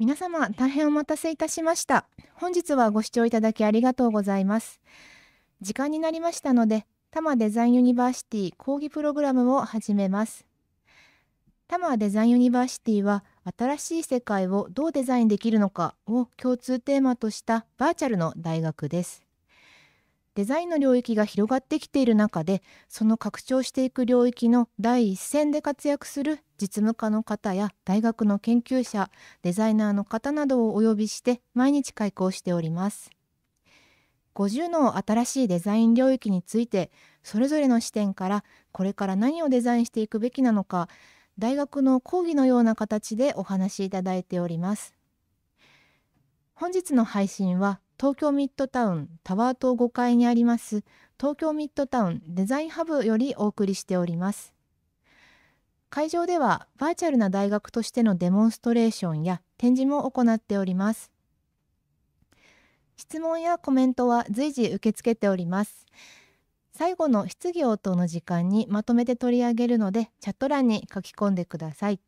皆様大変お待たせいたしました。本日はご視聴いただきありがとうございます。時間になりましたので、多摩デザインユニバーシティ講義プログラムを始めます。多摩デザインユニバーシティは、新しい世界をどうデザインできるのかを共通テーマとしたバーチャルの大学です。デザインの領域が広がってきている中で、その拡張していく領域の第一線で活躍する実務家の方や大学の研究者デザイナーの方などをお呼びして毎日開講しております50の新しいデザイン領域についてそれぞれの視点からこれから何をデザインしていくべきなのか大学の講義のような形でお話しいただいております本日の配信は東京ミッドタウンタワー棟5階にあります東京ミッドタウンデザインハブよりお送りしております会場ではバーチャルな大学としてのデモンストレーションや展示も行っております。質問やコメントは随時受け付けております。最後の質疑応答の時間にまとめて取り上げるのでチャット欄に書き込んでください。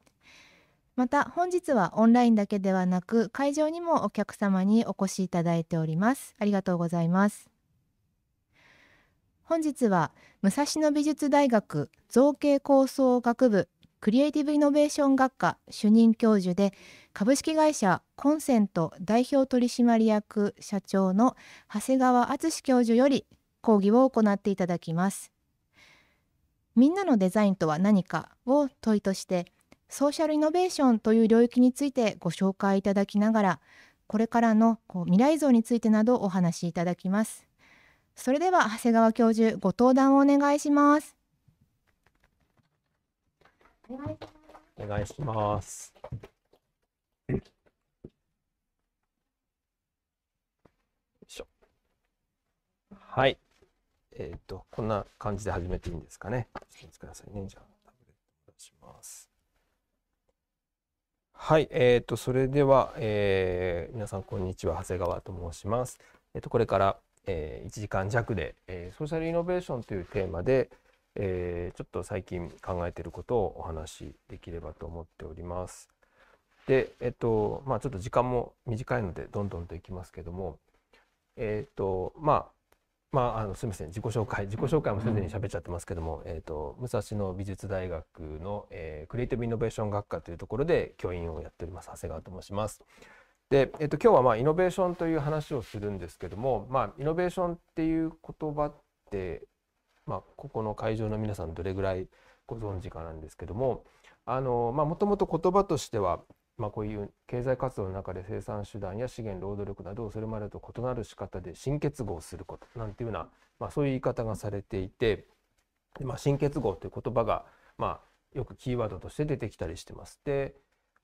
また本日はオンラインだけではなく会場にもお客様にお越しいただいております。ありがとうございます。本日は武蔵野美術大学造形構想学部クリエイティブイノベーション学科主任教授で株式会社コンセント代表取締役社長の長谷川敦教授より講義を行っていただきます。みんなのデザインとは何かを問いとしてソーシャルイノベーションという領域についてご紹介いただきながらこれからのこう未来像についてなどお話しいただきます。それでは長谷川教授ご登壇をお願いしますお願いしますはい。えっ、ー、と、こんな感じで始めていいんですかね。ちょっくださいね。じゃあ、タブレット出します。はい。えっ、ー、と、それでは、えー、皆さん、こんにちは。長谷川と申します。えっ、ー、と、これから、えー、1時間弱で、えー、ソーシャルイノベーションというテーマで、えー、ちょっと最近考えていることをお話しできればと思っております。で、えっと、まあちょっと時間も短いのでどんどんといきますけども、えっと、まあ、まあ、あのすみません自己紹介自己紹介もすでに喋っちゃってますけども、うん、えと武蔵野美術大学の、えー、クリエイティブイノベーション学科というところで教員をやっております長谷川と申します。で、えっと、今日はまイノベーションという話をするんですけども、まあ、イノベーションっていう言葉って、まあ、ここの会場の皆さんどれぐらいご存知かなんですけどももともと言葉としては、まあ、こういう経済活動の中で生産手段や資源労働力などをそれまでと異なる仕方で新結合することなんていうような、まそういう言い方がされていて、ま新結合という言葉が、まよくキーワードとして出てきたりしてます。で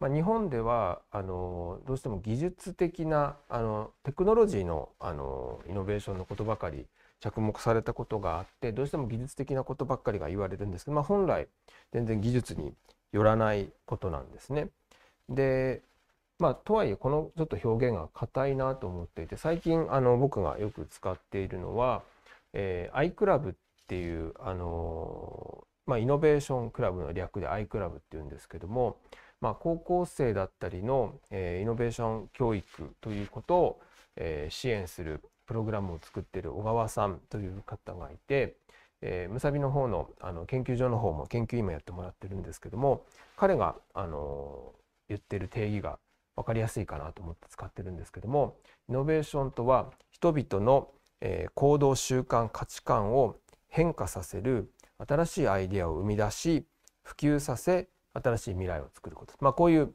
まあ、日本ではあのどうしても技術的なあのテクノロジーのあのイノベーションのことばかり着目されたことがあってどうしても技術的なことばっかりが言われるんですけど、まあ、本来全然技術によらないことなんですね。でまあ、とはいえこのちょっと表現が硬いなと思っていて最近あの僕がよく使っているのは、えー、iClub っていう、あのー、まあ、イノベーションクラブの略で iClub っていうんですけどもまあ、高校生だったりの、えー、イノベーション教育ということを、えー、支援するプログラムを作っている小川さんという方がいて、えー、むさびの方のあの研究所の方も研究今やってもらってるんですけども彼が、あの言ってる定義が分かりやすいかなと思って使ってるんですけどもイノベーションとは人々の、えー、行動習慣価値観を変化させる新しいアイデアを生み出し普及させ新しい未来を作ること、まあ、こういう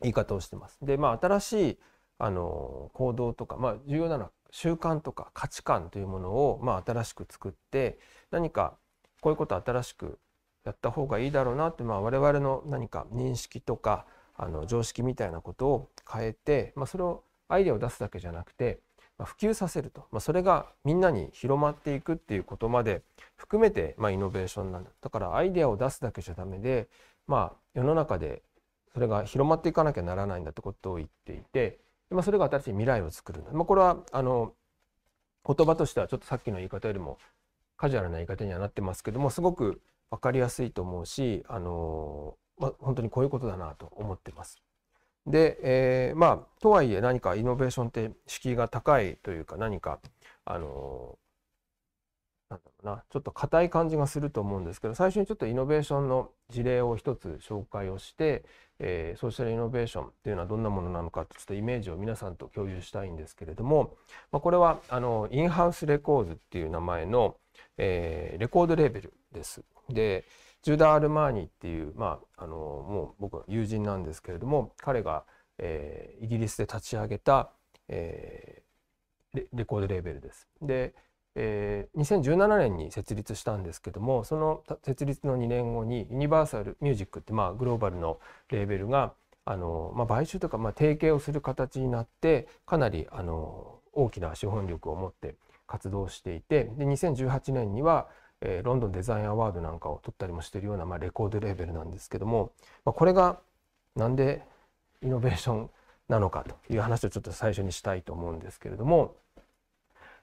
言い方をしてます。で、まあ、新しいあの行動とか、まあ、重要なのは習慣とか価値観というものを、まあ、新しく作って何かこういうこと新しくやった方がいいだろうなって、まあ、我々の何か認識とかあの常識みたいなことを変えて、まあ、それをアイデアを出すだけじゃなくて、まあ、普及させると、まあ、それがみんなに広まっていくっていうことまで含めて、まあ、イノベーションなんだだからアイデアを出すだけじゃダメでまあ、世の中でそれが広まっていかなきゃならないんだってことを言っていて、まあ、それが新しい未来を作る、まあ、これはあの言葉としてはちょっとさっきの言い方よりもカジュアルな言い方にはなってますけどもすごく分かりやすいと思うし、あのまあ、本当にこういうことだなと思ってます。で、えー、まあとはいえ何かイノベーションって敷居が高いというか何か、あのなんだろうなちょっと硬い感じがすると思うんですけど最初にちょっとイノベーションの事例を一つ紹介をして、えー、ソーシャルイノベーションというのはどんなものなのかちょっとイメージを皆さんと共有したいんですけれども、まあ、これはあのインハウスレコーズっていう名前の、えー、レコードレーベルです。でジュダ・ー・アルマーニっていう、まあ、あのもう僕は友人なんですけれども彼が、えー、イギリスで立ち上げた、えー、レコードレーベルです。でえー、2017年に設立したんですけどもその設立の2年後にユニバーサル・ミュージックって、まあ、グローバルのレーベルがあの、まあ、買収とか、まあ、提携をする形になってかなりあの大きな資本力を持って活動していてで2018年には、えー、ロンドンデザインアワードなんかを取ったりもしてるような、まあ、レコードレーベルなんですけども、まあ、これがなんでイノベーションなのかという話をちょっと最初にしたいと思うんですけれども。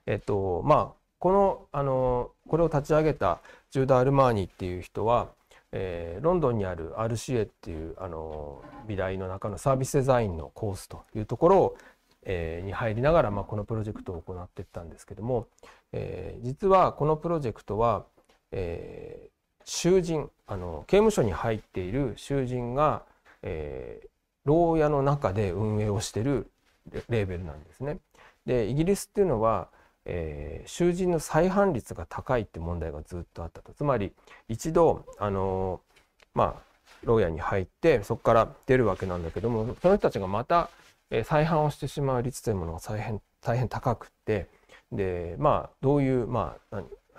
えっとまあ、このあのこれを立ち上げたジューダ・アルマーニっていう人は、えー、ロンドンにある RCA っていうあの美大の中のサービスデザインのコースというところを、えー、に入りながら、まあ、このプロジェクトを行っていったんですけども、えー、実はこのプロジェクトは、えー、囚人あの刑務所に入っている囚人が、えー、牢屋の中で運営をしてるレーベルなんですね。でイギリスっていうのはえー、囚人の再犯率が高いって問題がずっとあったとつまり一度あのー、まあ牢屋に入ってそこから出るわけなんだけどもその人たちがまた、えー、再犯をしてしまう率というものが大変大変高くってでまあどういう、まあ、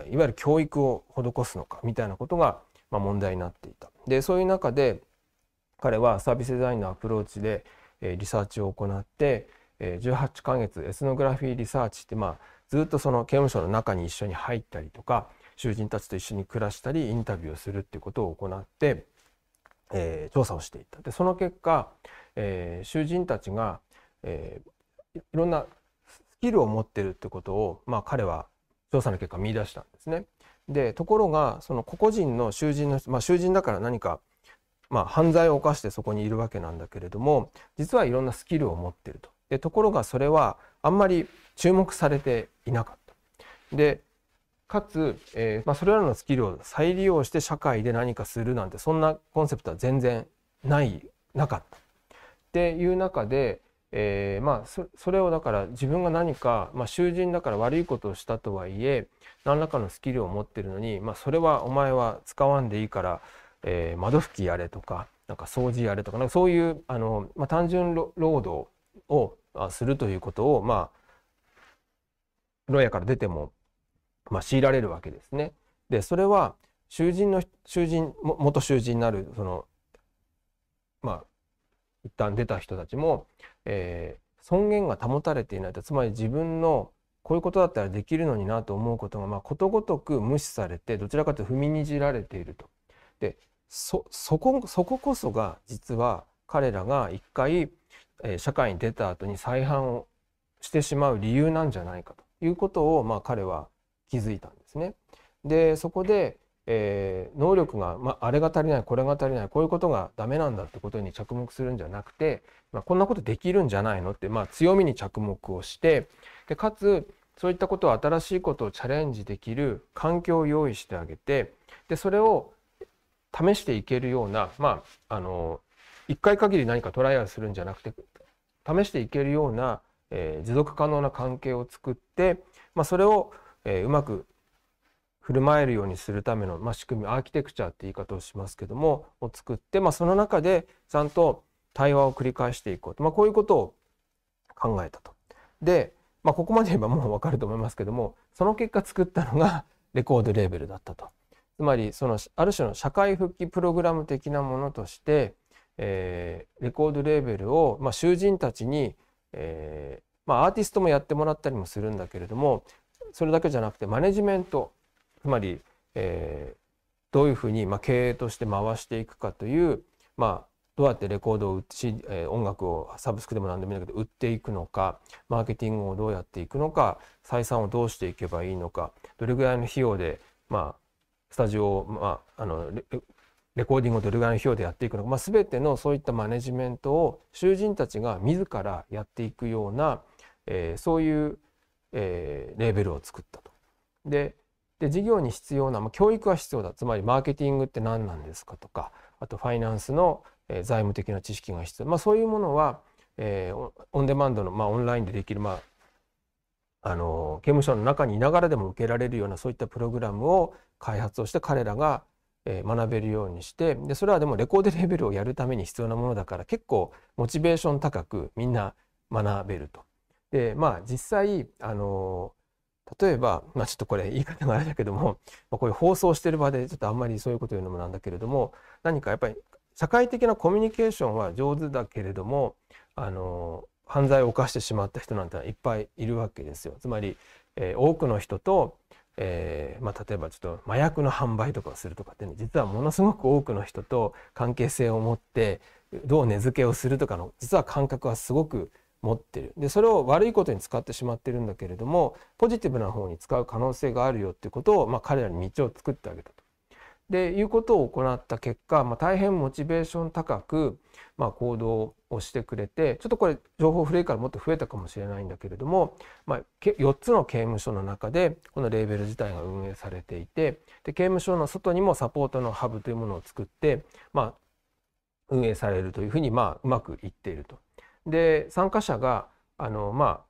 いわゆる教育を施すのかみたいなことが、まあ、問題になっていた。でそういう中で彼はサービスデザインのアプローチで、えー、リサーチを行って、えー、18ヶ月エスノグラフィーリサーチってまあずっとその刑務所の中に一緒に入ったりとか囚人たちと一緒に暮らしたりインタビューをするっていうことを行って、えー、調査をしていたでその結果、えー、囚人たちが、えー、いろんなスキルを持ってるってことを、まあ、彼は調査の結果見出したんですね。でところがその個々人の囚人の、まあ、囚人だから何か、まあ、犯罪を犯してそこにいるわけなんだけれども実はいろんなスキルを持ってると。でところがそれはあんまり注目されていなかった。でかつ、えー、まあ、それらのスキルを再利用して社会で何かするなんてそんなコンセプトは全然ないなかった。っていう中で、えー、まあそれをだから自分が何か、まあ、囚人だから悪いことをしたとはいえ何らかのスキルを持ってるのに、まあ、それはお前は使わんでいいから、えー、窓拭きやれとかなんか掃除やれとかなんかそういうあの、まあ、単純労働をするということを、まあ、牢屋から出ても、まあ、強いられるわけですね。で、それは、囚人の、囚人、元囚人になる、その、まあ、一旦出た人たちも、えー、尊厳が保たれていないと、つまり自分のこういうことだったらできるのになと思うことが、まあ、ことごとく無視されて、どちらかというと踏みにじられていると。で、そ、そこ、そここそが、実は彼らが一回、え社会に出た後に再犯をしてしまう理由なんじゃないかということを、まあ、彼は気づいたんですね。でそこで、えー、能力が、まあ、あれが足りないこれが足りないこういうことがダメなんだってことに着目するんじゃなくて、まあ、こんなことできるんじゃないのって、まあ、強みに着目をしてでかつそういったことを新しいことをチャレンジできる環境を用意してあげてでそれを試していけるような、まあ、あの1回限り何かトライアルするんじゃなくて試していけるような、えー、持続可能な関係を作って、まあ、それを、えー、うまく振る舞えるようにするための、まあ、仕組みアーキテクチャって言い方をしますけどもを作って、まあ、その中でちゃんと対話を繰り返していこうと、まあ、こういうことを考えたと。で、まあ、ここまで言えばもうわかると思いますけどもその結果作ったのがレコードレーベルだったと。つまりそのある種の社会復帰プログラム的なものとしてえー、レコードレーベルを、まあ、囚人たちに、えーまあ、アーティストもやってもらったりもするんだけれどもそれだけじゃなくてマネジメントつまり、えー、どういうふうに、まあ、経営として回していくかという、まあ、どうやってレコードをえ音楽をサブスクでも何でもいいんだけど売っていくのかマーケティングをどうやっていくのか採算をどうしていけばいいのかどれぐらいの費用で、まあ、スタジオを、まあ、あのレコーディングをどれぐらいのでやっていくのか、まあ、全てのそういったマネジメントを囚人たちが自らやっていくような、えー、そういう、えー、レーベルを作ったと。でで事業に必要な、まあ、教育は必要だつまりマーケティングって何なんですかとかあとファイナンスの、えー、財務的な知識が必要、まあ、そういうものは、えー、オンデマンドの、まあ、オンラインでできる、まあ、あの刑務所の中にいながらでも受けられるようなそういったプログラムを開発をして彼らが学べるようにしてでそれはでもレコードレベルをやるために必要なものだから結構モチベーション高くみんな学べると。でまあ実際あの例えば、まあ、ちょっとこれ言い方があれだけども、まあ、こういう放送してる場でちょっとあんまりそういうこと言うのもなんだけれども何かやっぱり社会的なコミュニケーションは上手だけれどもあの犯罪を犯してしまった人なんていっぱいいるわけですよ。つまり、えー、多くの人とえー、まあ、例えばちょっと麻薬の販売とかをするとかってね実はものすごく多くの人と関係性を持ってどう根付けをするとかの実は感覚はすごく持ってるでそれを悪いことに使ってしまってるんだけれどもポジティブな方に使う可能性があるよっていうことを、まあ、彼らに道を作ってあげたと。でいうことを行った結果、まあ、大変モチベーション高く、まあ、行動をしてくれてちょっとこれ情報古いからもっと増えたかもしれないんだけれども、まあ、4つの刑務所の中でこのレーベル自体が運営されていてで刑務所の外にもサポートのハブというものを作って、まあ、運営されるというふうに、まあ、うまくいっていると。で参加者があの、まあ、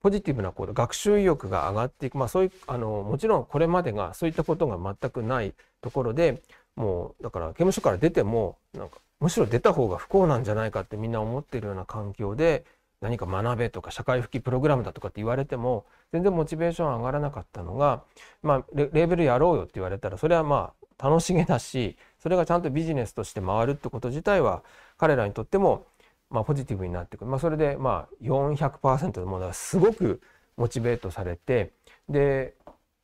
ポジティブな行動学習意欲が上がっていく、まあ、そういうあのもちろんこれまでがそういったことが全くないところでもうだから刑務所から出てもなんかむしろ出た方が不幸なんじゃないかってみんな思ってるような環境で何か学べとか社会復帰プログラムだとかって言われても全然モチベーション上がらなかったのが、まあ、レーベルやろうよって言われたらそれはまあ楽しげだしそれがちゃんとビジネスとして回るってこと自体は彼らにとってもまあポジティブになってくる、まあ、それでまあ400%のものはすごくモチベートされてで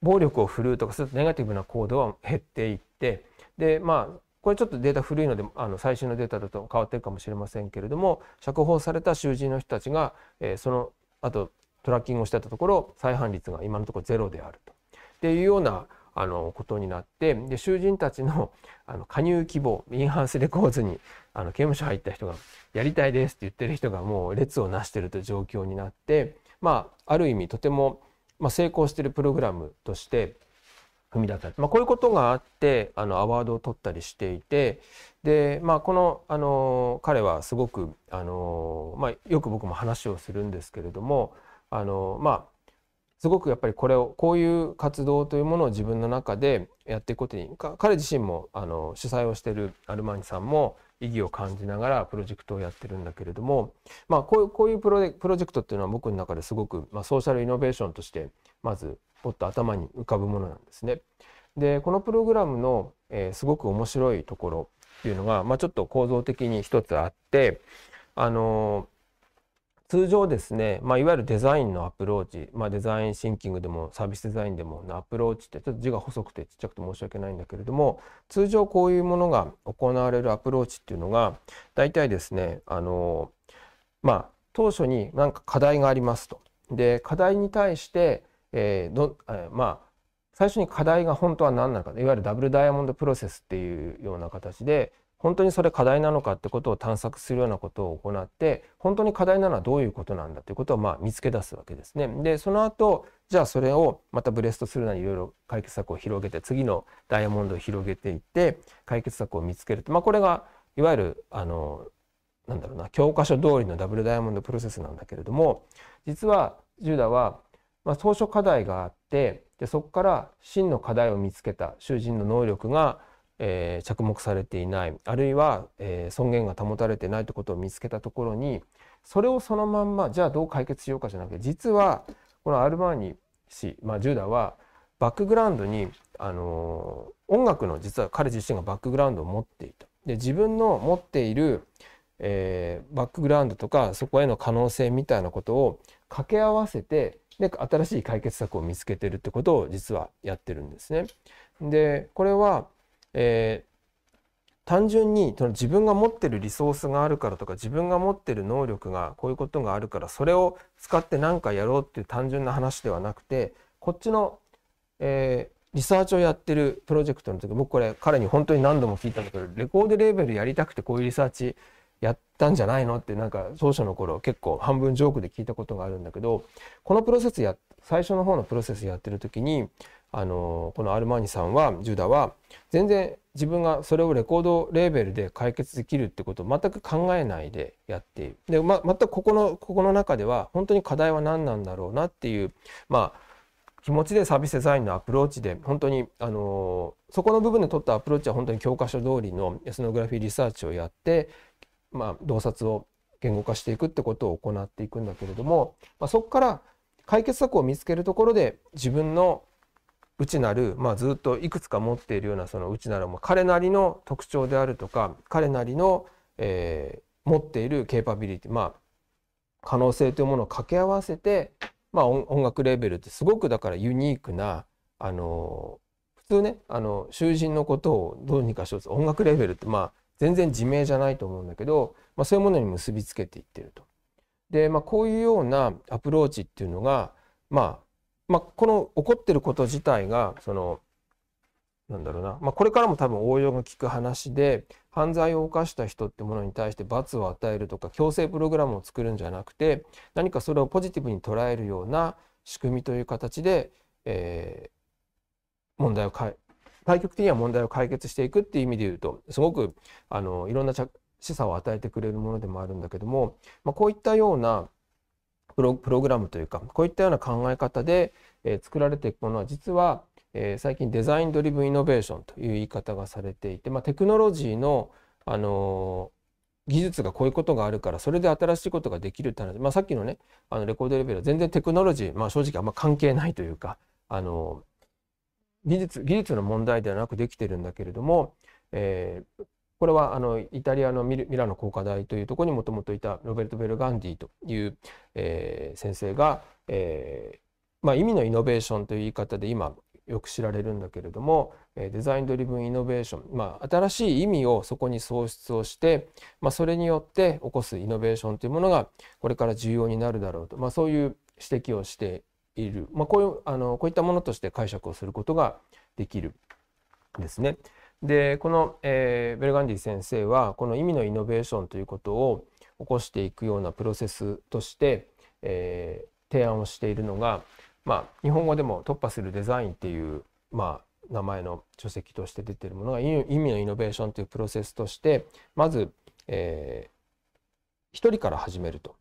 暴力を振るうとかするとネガティブな行動は減っていってでまあこれちょっとデータ古いのであの最新のデータだと変わってるかもしれませんけれども釈放された囚人の人たちが、えー、その後トラッキングをしてたところ再犯率が今のところゼロであるとっていうようなあのことになってで囚人たちのあの加入希望インハウスレコーズにあの刑務所入った人が「やりたいです」って言ってる人がもう列をなしてるという状況になってまあある意味とてもまあ、成功してるプログラムとして踏み出されまあ、こういうことがあってあのアワードを取ったりしていてで、まあ、このあの彼はすごくあの、まあ、よく僕も話をするんですけれどもあの、まあ、すごくやっぱりこれをこういう活動というものを自分の中でやっていくことに彼自身もあの主催をしてるアルマニさんも意義を感じながらプロジェクトをやってるんだけれども、まあ、こういうプロプロジェクトっていうのは僕の中ですごく、まあ、ソーシャルイノベーションとしてまずポッと頭に浮かぶものなんですね。でこのプログラムの、えー、すごく面白いところっていうのが、まあ、ちょっと構造的に一つあってあの通常ですね、まあ、いわゆるデザインのアプローチ、まあ、デザインシンキングでもサービスデザインでものアプローチってちょっと字が細くてちっちゃくて申し訳ないんだけれども通常こういうものが行われるアプローチっていうのが大体ですねあのまあ当初に何か課題がありますと。で課題に対して、えーどえー、まあ最初に課題が本当は何なのかいわゆるダブルダイヤモンドプロセスっていうような形で本当にそれ課題なのかってことを探索するようなことを行って本当に課題なのはどういうことなんだということをまあ見つけ出すわけですね。でその後じゃあそれをまたブレストするなりいろいろ解決策を広げて次のダイヤモンドを広げていって解決策を見つけると、まあ、これがいわゆるあのなんだろうな教科書通りのダブルダイヤモンドプロセスなんだけれども実はジュダは、まあ、当初課題があってでそこから真の課題を見つけた囚人の能力がえー、着目されていないあるいは、えー、尊厳が保たれてないということを見つけたところにそれをそのまんまじゃあどう解決しようかじゃなくて実はこのアルバーニ氏、まあ、ジュダはバックグラウンドに、あのー、音楽の実は彼自身がバックグラウンドを持っていた。で自分の持っている、えー、バックグラウンドとかそこへの可能性みたいなことを掛け合わせてで新しい解決策を見つけてるってことを実はやってるんですね。でこれはえー、単純に自分が持ってるリソースがあるからとか自分が持ってる能力がこういうことがあるからそれを使って何かやろうっていう単純な話ではなくてこっちの、えー、リサーチをやってるプロジェクトの時僕これ彼に本当に何度も聞いたんだけどレコードレーベルやりたくてこういうリサーチやったんじゃないのってなんか当初の頃結構半分ジョークで聞いたことがあるんだけどこのプロセスや最初の方のプロセスやってる時にあのこのアルマーニさんはジュダは全然自分がそれをレコードレーベルで解決できるってことを全く考えないでやっているで、ま、全くここのここの中では本当に課題は何なんだろうなっていう、まあ、気持ちでサービスデザインのアプローチで本当に、あのそこの部分で取ったアプローチは本当に教科書通りのエスノグラフィーリサーチをやって、まあ、洞察を言語化していくってことを行っていくんだけれども、まあ、そこから解決策を見つけるところで自分の内なる、まあ、ずっといくつか持っているようなその内なるも彼なりの特徴であるとか彼なりの、えー、持っているケーパビリティまあ可能性というものを掛け合わせて、まあ、音楽レベルってすごくだからユニークなあの普通ねあの囚人のことをどうにかしようと音楽レベルってまあ全然自明じゃないと思うんだけど、まあ、そういうものに結びつけていってると。で、まあ、こういうようなアプローチっていうのがまあまあ、この起こってること自体がそのなんだろうな、まあ、これからも多分応用が利く話で犯罪を犯した人ってものに対して罰を与えるとか強制プログラムを作るんじゃなくて何かそれをポジティブに捉えるような仕組みという形で、えー、問題を解対局的には問題を解決していくっていう意味で言うとすごくあのいろんな示唆を与えてくれるものでもあるんだけども、まあ、こういったようなプログラムというか、こういったような考え方で、え作られていくものは実は、え最近デザインドリブンイノベーションという言い方がされていて、まあ、テクノロジーの、あの技術がこういうことがあるからそれで新しいことができるって話、まあ、さっきのねあのレコードレベルは全然テクノロジー、まあ、正直あんま関係ないというかあの技術技術の問題ではなくできてるんだけれども、えー、これはあのイタリアのミラノ工科大というとこにもともといたロベルト・ベルガンディという、えー、先生が、えーまあ、意味のイノベーションという言い方で今よく知られるんだけれどもデザインドリブンイノベーション、まあ、新しい意味をそこに創出をして、まあ、それによって起こすイノベーションというものがこれから重要になるだろうと、まあ、そういう指摘をしている、まあ、こういうあのこういったものとして解釈をすることができるんですね。でこの、えー、ベルガンディ先生はこの意味のイノベーションということを起こしていくようなプロセスとして、えー、提案をしているのが、まあ、日本語でも「突破するデザイン」っていう、まあ、名前の書籍として出ているものが意味のイノベーションというプロセスとしてまず、えー、1人から始めると。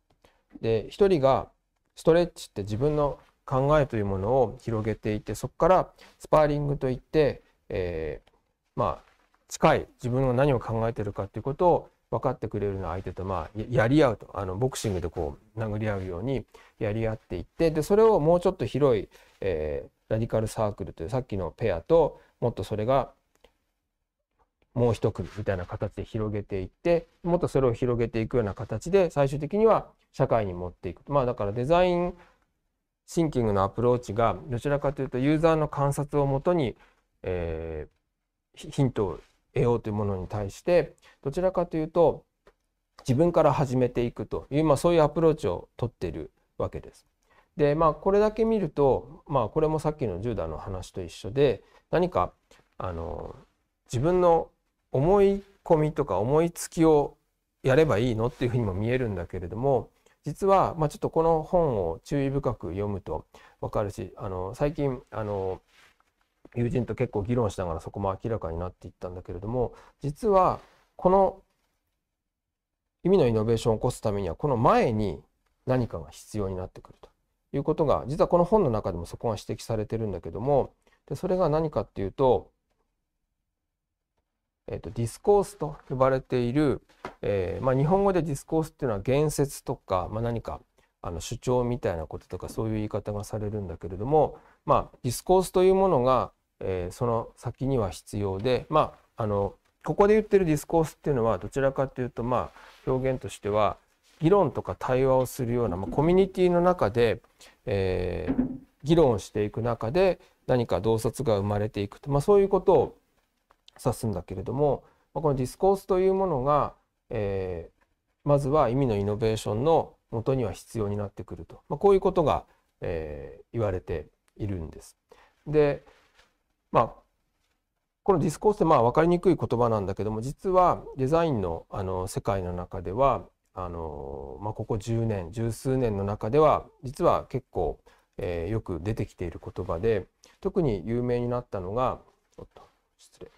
で1人がストレッチって自分の考えというものを広げていてそこからスパーリングといって、えー、まあ、近い自分が何を考えてるかっていうことを分かってくれるような相手と、まあ、やり合うとあのボクシングでこう殴り合うようにやり合っていってでそれをもうちょっと広い、えー、ラディカルサークルというさっきのペアともっとそれがもう一組みたいな形で広げていってもっとそれを広げていくような形で最終的には社会に持っていく。まあ、だからデザインシンキングのアプローチがどちらかというとユーザーの観察をもとに、えー、ヒントを得ようというものに対してどちらかというと自分から始めていくという、まあ、そういうアプローチをとっているわけです。でまあこれだけ見ると、まあ、これもさっきの10段の話と一緒で何かあの自分の思い込みとか思いつきをやればいいのっていうふうにも見えるんだけれども実は、まあ、ちょっとこの本を注意深く読むと分かるしあの最近あの友人と結構議論しながらそこも明らかになっていったんだけれども実はこの意味のイノベーションを起こすためにはこの前に何かが必要になってくるということが実はこの本の中でもそこが指摘されてるんだけどもでそれが何かっていうと,、えー、とディスコースと呼ばれている、えー、まあ、日本語でディスコースっていうのは言説とか、まあ、何かあの主張みたいなこととかそういう言い方がされるんだけれども、まあ、ディスコースというものがえー、その先には必要で、まあ、あのここで言ってるディスコースっていうのはどちらかというと、まあ、表現としては議論とか対話をするような、まあ、コミュニティの中で、えー、議論をしていく中で何か洞察が生まれていくと、まあ、そういうことを指すんだけれども、まあ、このディスコースというものが、えー、まずは意味のイノベーションの元には必要になってくると、まあ、こういうことが、えー、言われているんです。でまあ、このディスコースってまあ分かりにくい言葉なんだけども実はデザインのあの世界の中ではあの、まあ、ここ10年十数年の中では実は結構、えよく出てきている言葉で特に有名になったのが失礼、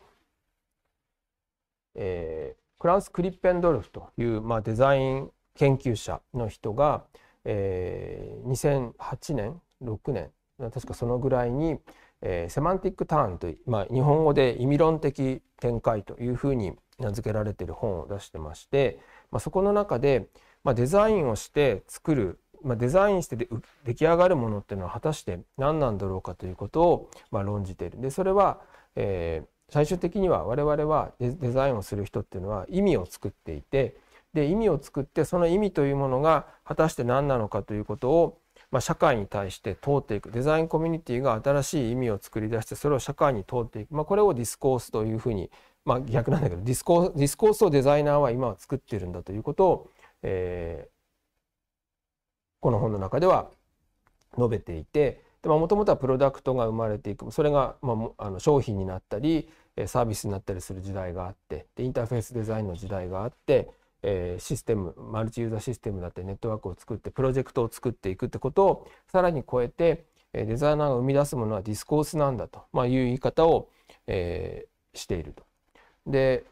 えー、フランス・クリッペンドルフという、まあ、デザイン研究者の人が、え2008年6年確かそのぐらいに、えー、セマンティックターンという、まあ、日本語で意味論的展開というふうに名付けられている本を出してまして、まあ、そこの中で、まあ、デザインをして作る、まあ、デザインしてで出来上がるものっていうのは果たして何なんだろうかということを、まあ、論じている。でそれは、えー、最終的には我々はデザインをする人っていうのは意味を作っていてで意味を作ってその意味というものが果たして何なのかということをまあ、社会に対して通っていくデザインコミュニティが新しい意味を作り出してそれを社会に通っていく、まあ、これをディスコースというふうに、まあ、逆なんだけどディスコディスコースをデザイナーは今は作ってるんだということを、えー、この本の中では述べていてもともとはプロダクトが生まれていくそれが、まあ、あの商品になったりサービスになったりする時代があってでインターフェースデザインの時代があってえシステムマルチユーザーシステムだってネットワークを作ってプロジェクトを作っていくってことをさらに超えてデザイナーが生み出すものはディスコースなんだと、まいう言い方を、えしていると。で、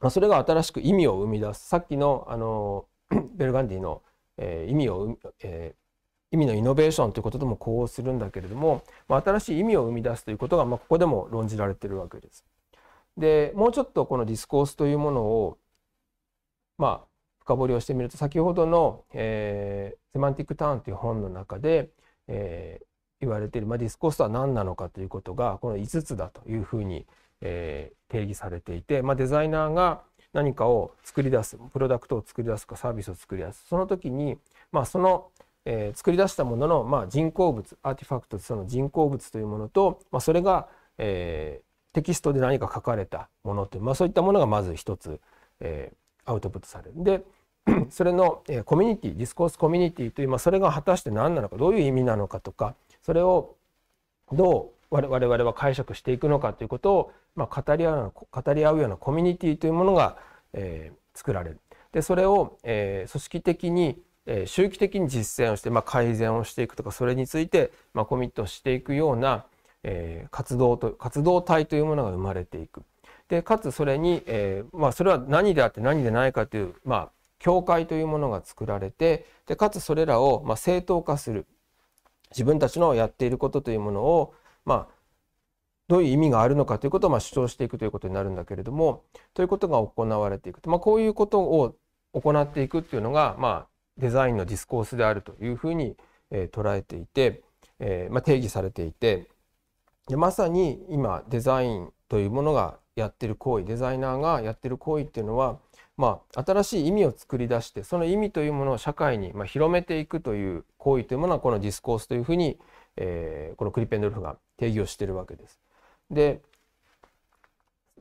まそれが新しく意味を生み出すさっきのあの ベルガンディの、え意味を、え意味のイノベーションということとも呼応するんだけれども、ま新しい意味を生み出すということが、まここでも論じられてるわけです。でもうちょっとこのディスコースというものをまあ、深掘りをしてみると先ほどの、えー、セマンティック・ターンという本の中で、えー、言われている、まあ、ディスコースとは何なのかということがこの5つだというふうに、えー、定義されていて、まあ、デザイナーが何かを作り出すプロダクトを作り出すかサービスを作り出すその時に、まあ、その、えー、作り出したものの、まあ、人工物アーティファクトその人工物というものと、まあ、それが、えー、テキストで何か書かれたものという、まあ、そういったものがまず一つ、えー、アウトプットされる。で、それのコミュニティ、ディスコースコミュニティという、まあ、それが果たして何なのか、どういう意味なのかとか、それをどう我々は解釈していくのかということを、まあ、語り合う語り合うようなコミュニティというものが、えー、作られる。で、それを、えー、組織的に、えー、周期的に実践をして、まあ、改善をしていくとか、それについて、まあ、コミットしていくような、えー、活動と、活動体というものが生まれていく。でかつそれに、えー、まあ、それは何であって何でないかという、まあ、教会というものが作られてでかつそれらを、まあ、正当化する自分たちのやっていることというものを、まあ、どういう意味があるのかということを、まあ、主張していくということになるんだけれどもということが行われていく、まあ、こういうことを行っていくっていうのが、まあ、デザインのディスコースであるというふうに、えー、捉えていて、えーまあ、定義されていてでまさに今デザインというものがやってる行為デザイナーがやってる行為っていうのは、まあ、新しい意味を作り出してその意味というものを社会に、ま広めていくという行為というものはこのディスコースというふうに、えー、このクリペンドルフが定義をしてるわけです。で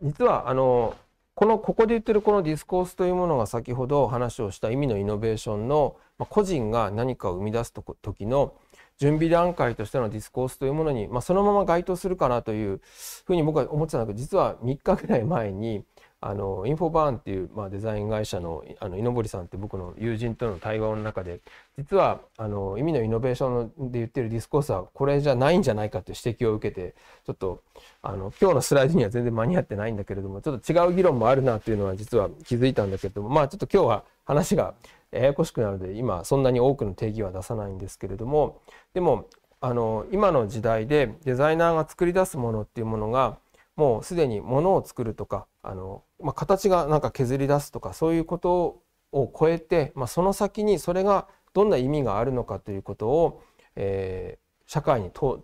実はあのこのここで言ってるこのディスコースというものが先ほど話をした意味のイノベーションの個人が何かを生み出す時の準備段階としてのディスコースというものに、まあ、そのまま該当するかなというふうに僕は思ってたんだけど実は3日ぐらい前にあのインフォバーンっていう、まあ、デザイン会社のあの井上さんって僕の友人との対話の中で実はあの意味のイノベーションで言ってるディスコースはこれじゃないんじゃないかという指摘を受けてちょっとあの今日のスライドには全然間に合ってないんだけれどもちょっと違う議論もあるなというのは実は気づいたんだけれどもまあちょっと今日は話がややこしくなるので今そんなに多くの定義は出さないんですけれどもでもあの今の時代でデザイナーが作り出すものっていうものがもうすでにものを作るとかあの、まあ、形がなんか削り出すとかそういうことを超えて、まあ、その先にそれがどんな意味があるのかということを、えー、社会に問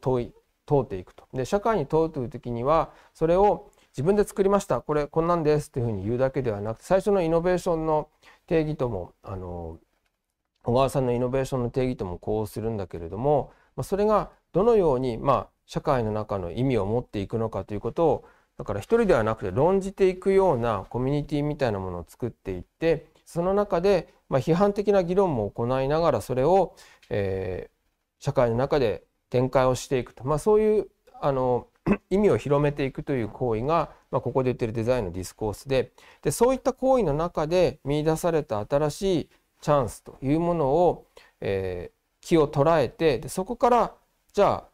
っていくと。で社会に問うという時にはそれを自分で作りましたこれこんなんですっていうふうに言うだけではなくて最初のイノベーションの定義ともあの小川さんのイノベーションの定義とも呼応するんだけれども、まあ、それがどのように、まあ、社会の中の意味を持っていくのかということをだから一人ではなくて論じていくようなコミュニティみたいなものを作っていってその中で、まあ、批判的な議論も行いながらそれを、えー、社会の中で展開をしていくと、まあ、そういうあの 意味を広めていくという行為がまあ、ここで言ってるデザインのディスコースででそういった行為の中で見出された新しいチャンスというものを、えー、気を捉えてでそこからじゃあ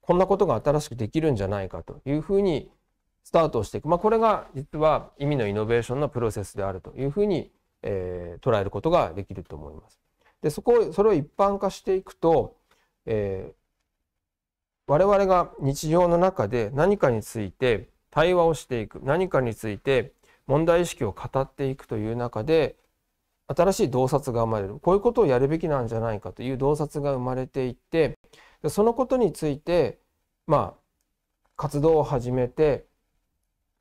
こんなことが新しくできるんじゃないかというふうにスタートをしていく、まあ、これが実は意味のイノベーションのプロセスであるというふうに、えー、捉えることができると思います。でそこそれを一般化していくと、えー、我々が日常の中で何かについて対話をしていく何かについて問題意識を語っていくという中で新しい洞察が生まれるこういうことをやるべきなんじゃないかという洞察が生まれていってそのことについてまあ活動を始めて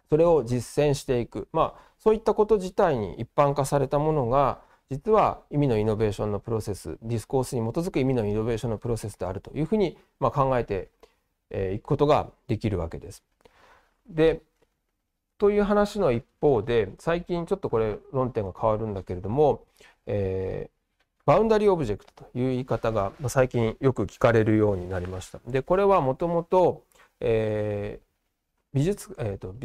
それを実践していくまあそういったこと自体に一般化されたものが実は意味のイノベーションのプロセスディスコースに基づく意味のイノベーションのプロセスであるというふうにまあ考えていくことができるわけです。でという話の一方で最近ちょっとこれ論点が変わるんだけれども、えー、バウンダリーオブジェクトという言い方が最近よく聞かれるようになりました。でこれはもともと美術、えーと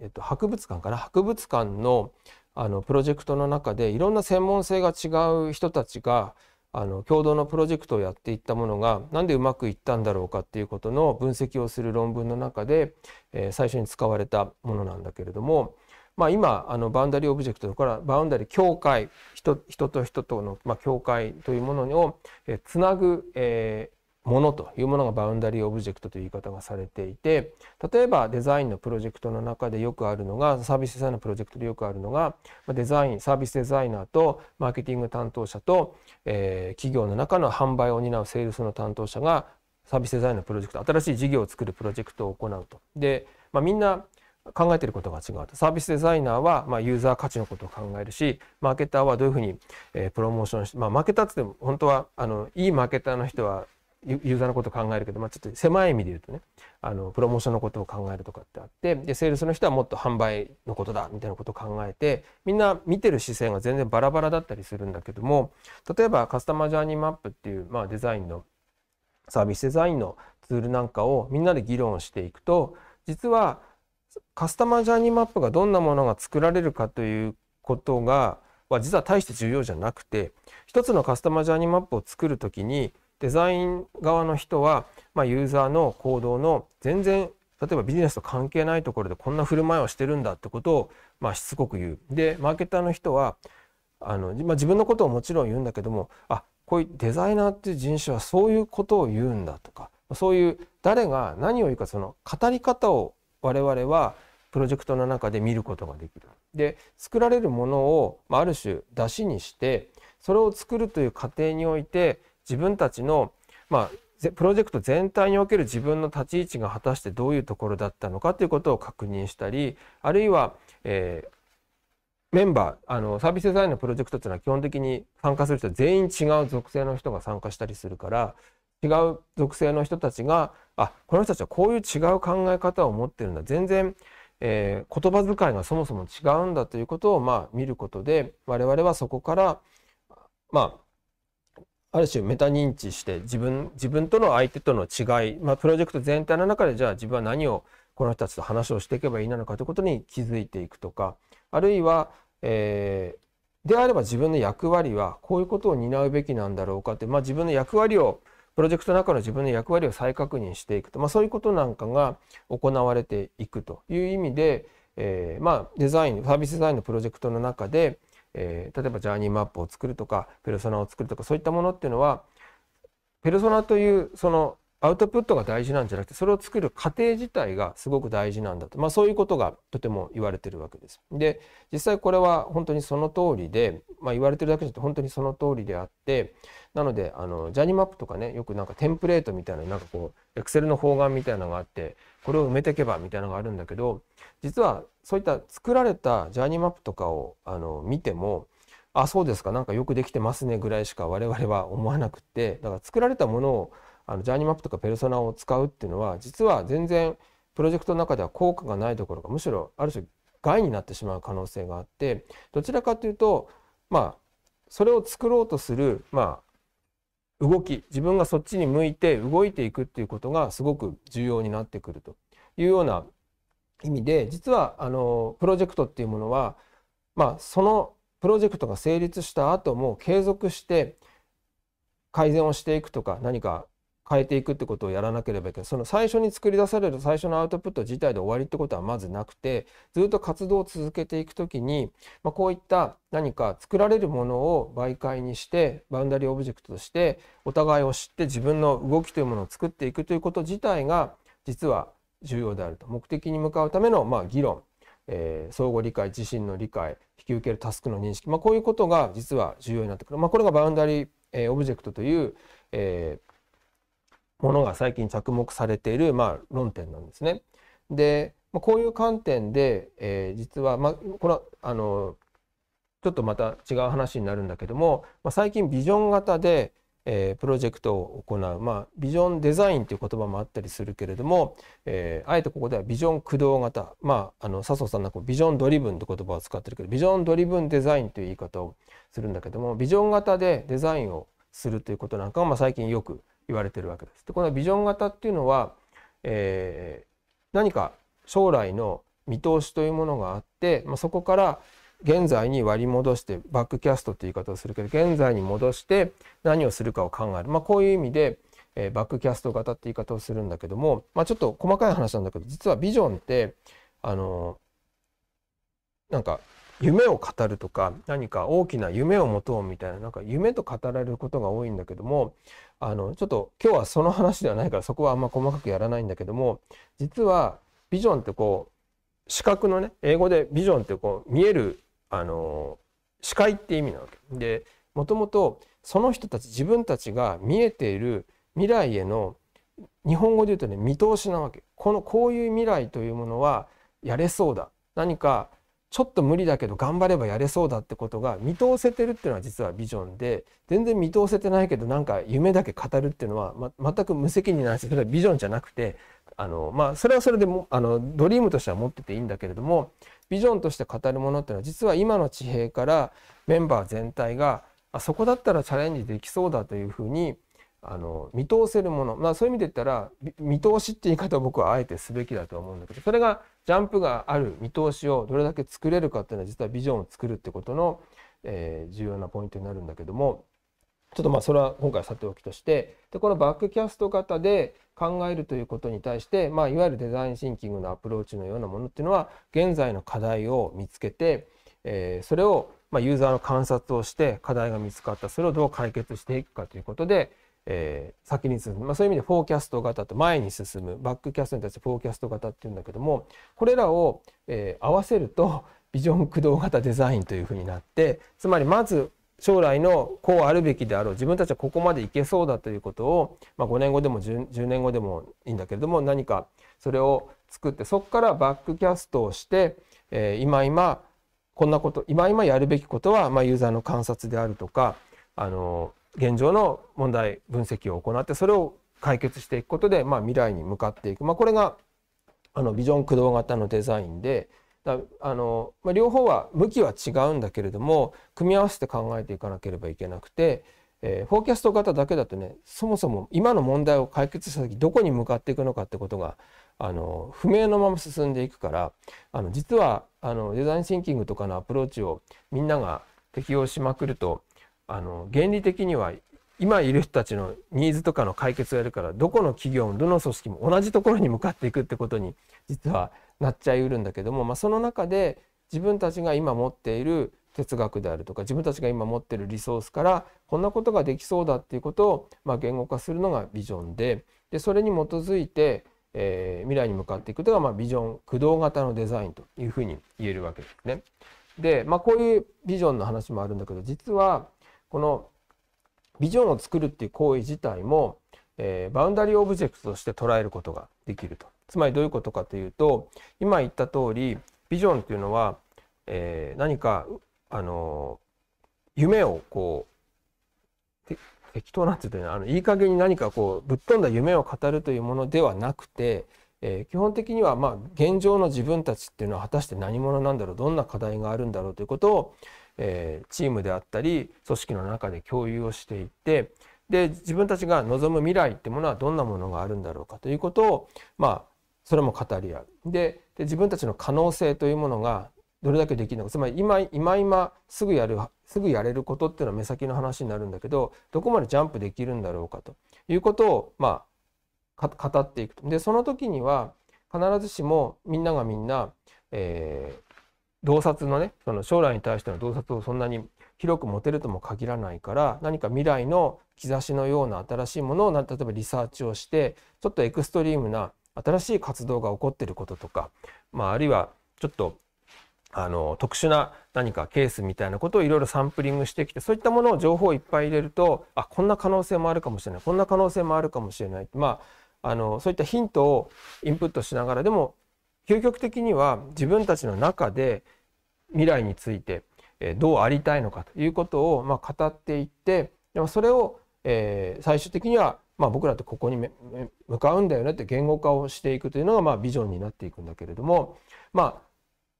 えーと、と博物館かな博物館のあのプロジェクトの中でいろんな専門性が違う人たちが、あの共同のプロジェクトをやっていったものが何でうまくいったんだろうかっていうことの分析をする論文の中で、えー、最初に使われたものなんだけれども、まあ、今あのバウンダリーオブジェクトからバウンダリー境界人と人との、まあ、境界というものを、えー、つなぐ、えー、ものというものがバウンダリーオブジェクトという言い方がされていて例えばデザインのプロジェクトの中でよくあるのがサービスデザインのプロジェクトでよくあるのがデザインサービスデザイナーとマーケティング担当者と、えー、企業の中の販売を担うセールスの担当者がサービスデザインのプロジェクト新しい事業を作るプロジェクトを行うと。で、まあ、みんな考えてることが違うとサービスデザイナーはまあユーザー価値のことを考えるしマーケターはどういうふうにプロモーションして、まあ、マーケターってっても本当はあのいいマーケターの人はユーザーのことを考えるけど、まあ、ちょっと狭い意味で言うとねあのプロモーションのことを考えるとかってあってでセールスの人はもっと販売のことだみたいなことを考えてみんな見てる姿勢が全然バラバラだったりするんだけども例えばカスタマージャーニーマップっていう、まあ、デザインのサービスデザインのツールなんかをみんなで議論していくと実はカスタマージャーニーマップがどんなものが作られるかということがは実は大して重要じゃなくて一つのカスタマージャーニーマップを作る時にデザイン側の人は、まあ、ユーザーの行動の全然例えばビジネスと関係ないところでこんな振る舞いをしてるんだってことを、まあ、しつこく言う。でマーケターの人はあの、まあ、自分のことをもちろん言うんだけどもあこういうデザイナーっていう人種はそういうことを言うんだとかそういう誰が何を言うかその語り方を我々はプロジェクトの中で見ることができる。で作られるものを、まあ、ある種出しにしてそれを作るという過程において自分たちの、まあ、プロジェクト全体における自分の立ち位置が果たしてどういうところだったのかということを確認したりあるいは、えーメンバーあのサービスデザインのプロジェクトというのは基本的に参加する人全員違う属性の人が参加したりするから違う属性の人たちがあこの人たちはこういう違う考え方を持ってるんだ全然、えー、言葉遣いがそもそも違うんだということを、まあ、見ることで我々はそこから、まあ、ある種メタ認知して自分自分との相手との違い、まあ、プロジェクト全体の中でじゃあ自分は何をこの人たちと話をしていけばいいなのかということに気づいていくとかあるいは、えー、であれば自分の役割はこういうことを担うべきなんだろうかって、まあ、自分の役割をプロジェクトの中の自分の役割を再確認していくと、まあ、そういうことなんかが行われていくという意味で、えーまあ、デザインサービスデザインのプロジェクトの中で、えー、例えばジャーニーマップを作るとかペルソナを作るとかそういったものっていうのはペルソナというそのアウトプットが大事なんじゃなくてそれを作る過程自体がすごく大事なんだと、まあ、そういうことがとても言われてるわけです。で実際これは本当にその通りで、まあ、言われてるだけじゃなくて本当にその通りであってなのであのジャニマップとかねよくなんかテンプレートみたいななんかこうエクセルの方眼みたいなのがあってこれを埋めていけばみたいなのがあるんだけど実はそういった作られたジャーニーマップとかをあの見てもあそうですかなんかよくできてますねぐらいしか我々は思わなくってだから作られたものをあのジャーニーマップとかペルソナを使うっていうのは実は全然プロジェクトの中では効果がないどころかむしろある種害になってしまう可能性があってどちらかというとまあそれを作ろうとするまあ動き自分がそっちに向いて動いていくっていうことがすごく重要になってくるというような意味で実はあのプロジェクトっていうものはまあそのプロジェクトが成立した後も継続して改善をしていくとか何か変えていくってことをやらなければいけないその最初に作り出される最初のアウトプット自体で終わりってことはまずなくてずっと活動を続けていく時に、まあ、こういった何か作られるものを媒介にしてバウンダリーオブジェクトとしてお互いを知って自分の動きというものを作っていくということ自体が実は重要であると目的に向かうためのまあ議論、えー、相互理解自身の理解引き受けるタスクの認識、まあ、こういうことが実は重要になってくる、まあ、これがバウンダリー、えー、オブジェクトという、えー、ものが最近着目されている、まあ、論点なんですね。で、まこういう観点で、えー、実は、まあ、これはあのちょっとまた違う話になるんだけども、まあ、最近ビジョン型で、えー、プロジェクトを行う、まあ、ビジョンデザインという言葉もあったりするけれども、えー、あえてここではビジョン駆動型、まあ、あの笹生さんなんかビジョンドリブンという言葉を使ってるけどビジョンドリブンデザインという言い方をするんだけどもビジョン型でデザインをするということなんかが、まあ、最近よく言われてるわけです。でこのビジョン型っていうのは、えー、何か将来の見通しというものがあって、まあ、そこから現在に割り戻してバックキャストって言い方をするけど現在に戻して何をするかを考える、まあ、こういう意味で、えー、バックキャスト型って言い方をするんだけども、まあ、ちょっと細かい話なんだけど実はビジョンってあのなんか夢を語るとか何か大きな夢を持とうみたいななんか夢と語られることが多いんだけどもあのちょっと今日はその話ではないからそこはあんま細かくやらないんだけども実はビジョンってこう視覚のね英語でビジョンってこう見えるあの視界って意味なわけでもともとその人たち自分たちが見えている未来への日本語で言うとね見通しなわけこのこういう未来というものはやれそうだ何かちょっと無理だけど頑張ればやれそうだってことが見通せてるっていうのは実はビジョンで全然見通せてないけどなんか夢だけ語るっていうのは、ま、全く無責任なんでそれはビジョンじゃなくてあのまあそれはそれでもあのドリームとしては持ってていいんだけれどもビジョンとして語るものっていうのは実は今の地平からメンバー全体があそこだったらチャレンジできそうだというふうにあの見通せるもの、まあ、そういう意味で言ったら見通しって言い方を僕はあえてすべきだと思うんだけどそれがジャンプがある見通しをどれだけ作れるかっていうのは実はビジョンを作るってことの、えー、重要なポイントになるんだけどもちょっとまあそれは今回さておきとしてでこのバックキャスト型で考えるということに対して、まあ、いわゆるデザインシンキングのアプローチのようなものっていうのは現在の課題を見つけて、えー、それをまあユーザーの観察をして課題が見つかったそれをどう解決していくかということでえー、先に進む、まあ、そういう意味でフォーキャスト型と前に進むバックキャストに対してフォーキャスト型っていうんだけどもこれらを、えー、合わせるとビジョン駆動型デザインというふうになってつまりまず将来のこうあるべきであろう自分たちはここまでいけそうだということを、まあ、5年後でも 10, 10年後でもいいんだけれども何かそれを作ってそこからバックキャストをして、えー、今今こんなこと今今やるべきことは、まあ、ユーザーの観察であるとかあのー現状の問題分析を行ってそれを解決していくことで、まあ、未来に向かっていく、まあ、これがあのビジョン駆動型のデザインでだあの、まあ、両方は向きは違うんだけれども組み合わせて考えていかなければいけなくて、えー、フォーキャスト型だけだとねそもそも今の問題を解決した時どこに向かっていくのかってことがあの不明のまま進んでいくからあの実はあのデザインシンキングとかのアプローチをみんなが適用しまくるとあの原理的には今いる人たちのニーズとかの解決をやるからどこの企業もどの組織も同じところに向かっていくってことに実はなっちゃいうるんだけども、まあ、その中で自分たちが今持っている哲学であるとか自分たちが今持ってるリソースからこんなことができそうだっていうことを、まあ、言語化するのがビジョンででそれに基づいて、えー、未来に向かっていくとが、まあ、ビジョン駆動型のデザインというふうに言えるわけですね。で、まあ、こういうビジョンの話もあるんだけど実はこのビジョンを作るっていう行為自体も、えー、バウンダリーオブジェクトとして捉えることができると。つまりどういうことかというと、今言った通り、ビジョンっていうのは、えー、何か、あのー、夢をこう、適当なんて言うとね、あの、いい加減に何かこう、ぶっ飛んだ夢を語るというものではなくて、えー、基本的には、まあ、現状の自分たちっていうのは果たして何者なんだろう、どんな課題があるんだろうということを、えチームであったり組織の中で共有をしていってで自分たちが望む未来ってものはどんなものがあるんだろうかということをまあそれも語り合うで自分たちの可能性というものがどれだけできるのかつまり今今今すぐやるすぐやれることっていうのは目先の話になるんだけどどこまでジャンプできるんだろうかということをまあ語っていくと。でその時には必ずしもみんながみんな、えー、洞察のねその将来に対しての洞察をそんなに広く持てるとも限らないから何か未来の兆しのような新しいものを例えばリサーチをしてちょっとエクストリームな新しい活動が起こってることとか、まあ、あるいはちょっとあの特殊な何かケースみたいなことをいろいろサンプリングしてきてそういったものを情報をいっぱい入れるとあこんな可能性もあるかもしれないこんな可能性もあるかもしれないまああのそういったヒントをインプットしながらでも究極的には自分たちの中で未来についてどうありたいのかということをま語っていってでもそれをえ最終的にはま僕らってここに向かうんだよねって言語化をしていくというのがまあビジョンになっていくんだけれどもまあ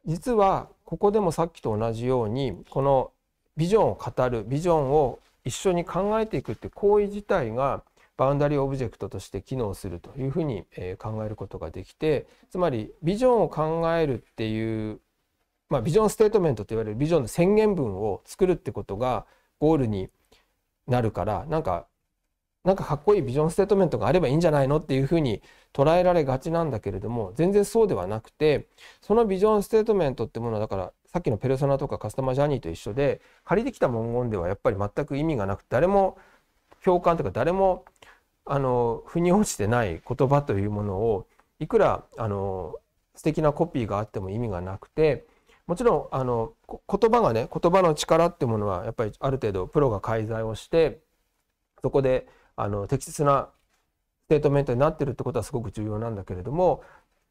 実はここでもさっきと同じようにこのビジョンを語るビジョンを一緒に考えていくって行為自体がバウンダリーオブジェクトとして機能するというふうに、え考えることができてつまりビジョンを考えるっていう、まあ、ビジョンステートメントといわれるビジョンの宣言文を作るってことがゴールになるからなんかなんかかっこいいビジョンステートメントがあればいいんじゃないのっていうふうに捉えられがちなんだけれども全然そうではなくてそのビジョンステートメントってものはだからさっきのペルソナとかカスタマージャーニーと一緒で借りてきた文言ではやっぱり全く意味がなく誰も共感とか誰もあの腑に落ちてない言葉というものをいくらあの素敵なコピーがあっても意味がなくてもちろんあの言葉がね言葉の力っていうものはやっぱりある程度プロが介在をしてそこであの適切なステートメントになってるってことはすごく重要なんだけれども、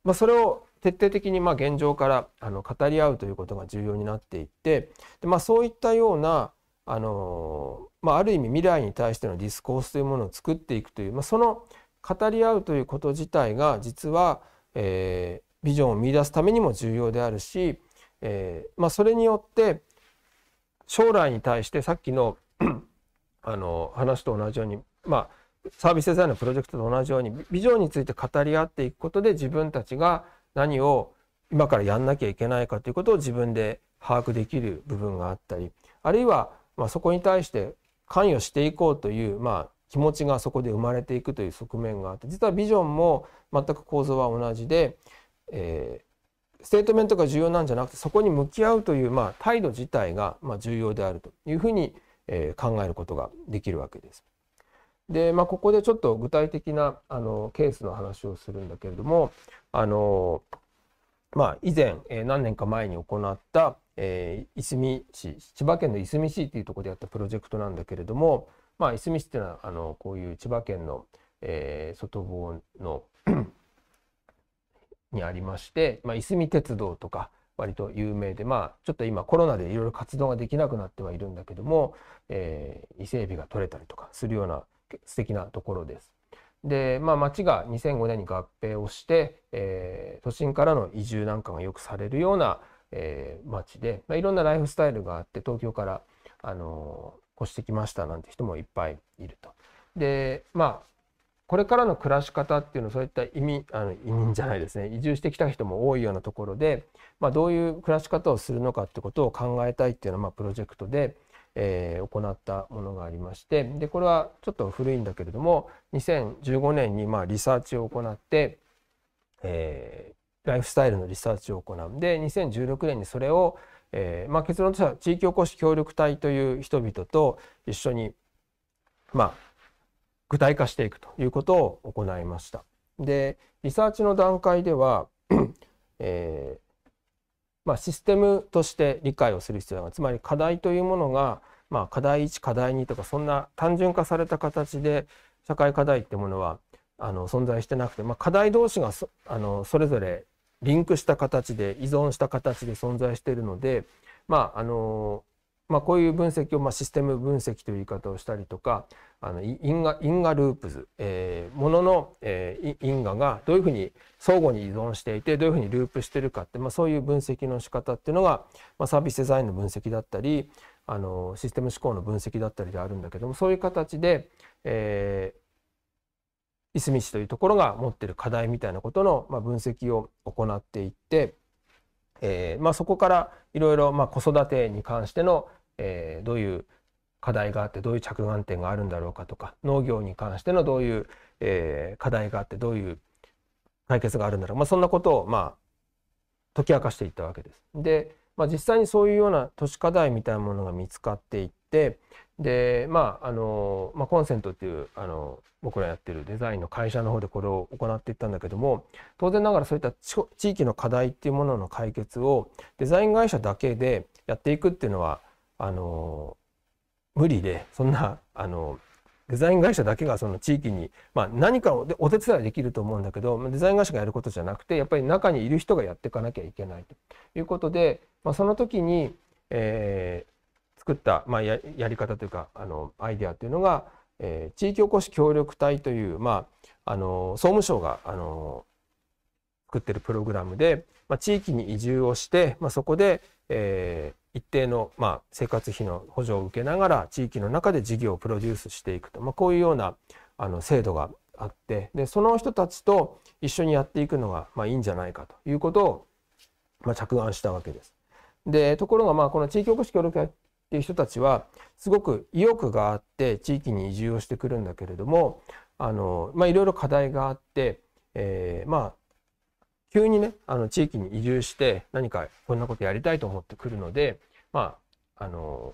まあ、それを徹底的にま現状からあの語り合うということが重要になっていってで、まあ、そういったようなあの、まあ、ある意味未来に対してのディスコースというものを作っていくという、まあ、その語り合うということ自体が実は、えビジョンを見出すためにも重要であるし、えまあ、それによって将来に対してさっきの あの話と同じように、まあ、サービスデザインのプロジェクトと同じようにビジョンについて語り合っていくことで自分たちが何を今からやんなきゃいけないかということを自分で把握できる部分があったりあるいはまあ、そこに対して関与していこうという、まあ、気持ちがそこで生まれていくという側面があって実はビジョンも全く構造は同じで、えー、ステートメントが重要なんじゃなくてそこに向き合うという、まあ、態度自体が、まあ、重要であるというふうに、えー、考えることができるわけです。で、まあ、ここでちょっと具体的なあのケースの話をするんだけれどもあのまあ、以前、えー、何年か前に行った、えー、いすみ市千葉県のいすみ市というところでやったプロジェクトなんだけれども、まあ、いすみ市っていうのはあのこういう千葉県の、えー、外房の にありまして、まあ、いすみ鉄道とか割と有名で、まあ、ちょっと今コロナでいろいろ活動ができなくなってはいるんだけども、えー、伊勢海老が取れたりとかするような素敵なところです。で、まあ、町が2005年に合併をして、えー、都心からの移住なんかがよくされるような、えー、町で、まあ、いろんなライフスタイルがあって東京から、あのー、越してきましたなんて人もいっぱいいると。でまあこれからの暮らし方っていうのはそういった移民あの移民じゃないですね移住してきた人も多いようなところで、まあ、どういう暮らし方をするのかってことを考えたいっていうのはまあプロジェクトで、えー、行ったものがありましてでこれはちょっと古いんだけれども2015年にまあリサーチを行って、えー、ライフスタイルのリサーチを行うんで2016年にそれを、えーまあ、結論としては地域おこし協力隊という人々と一緒に、まあ、具体化していくということを行いました。でリサーチの段階では、えー、まあ、システムとして理解をする必要がつまり課題というものが、まあ、課題1課題2とかそんな単純化された形で社会課題ってものはあの存在してなくて、まあ、課題同士がそあのそれぞれリンクした形で依存した形で存在しているので、まあ、あのまあ、こういう分析を、まあ、システム分析という言い方をしたりとかあの因果因果ループ図、えー、ものの、えー、因果がどういうふうに相互に依存していてどういうふうにループしてるかって、まあ、そういう分析の仕方っていうのが、まあ、サービスデザインの分析だったりあのシステム思考の分析だったりであるんだけどもそういう形で、えー、いすみ市というところが持ってる課題みたいなことの、ま分析を行っていって、えーまあ、そこからいろいろ子育てに関してのえー、どういう課題があってどういう着眼点があるんだろうかとか農業に関してのどういう、えー、課題があってどういう解決があるんだろう、まあ、そんなことをまあ解き明かしていったわけです。で、まあ、実際にそういうような都市課題みたいなものが見つかっていってでまああの、まあ、コンセントっていうあの僕らやってるデザインの会社の方でこれを行っていったんだけども当然ながらそういった地域の課題っていうものの解決をデザイン会社だけでやっていくっていうのはあの無理でそんなあのデザイン会社だけがその地域に、まあ、何かをお手伝いできると思うんだけどデザイン会社がやることじゃなくてやっぱり中にいる人がやっていかなきゃいけないということで、まあ、その時に、えー、作った、まあ、やり方というかあのアイデアというのが、えー、地域おこし協力隊という、まあ、あの総務省があの作ってるプログラムで、まあ、地域に移住をして、まあ、そこで、えー、一定の、まあ、生活費の補助を受けながら地域の中で事業をプロデュースしていくと、まあ、こういうようなあの制度があってでその人たちと一緒にやっていくのが、まあ、いいんじゃないかということを、まあ、着眼したわけです。でところが、まあ、この地域おこし協力会っていう人たちはすごく意欲があって地域に移住をしてくるんだけれどもあの、まあ、いろいろ課題があって、えー、まあ急にね、あの地域に移住して何かこんなことやりたいと思ってくるので、まあ、あの、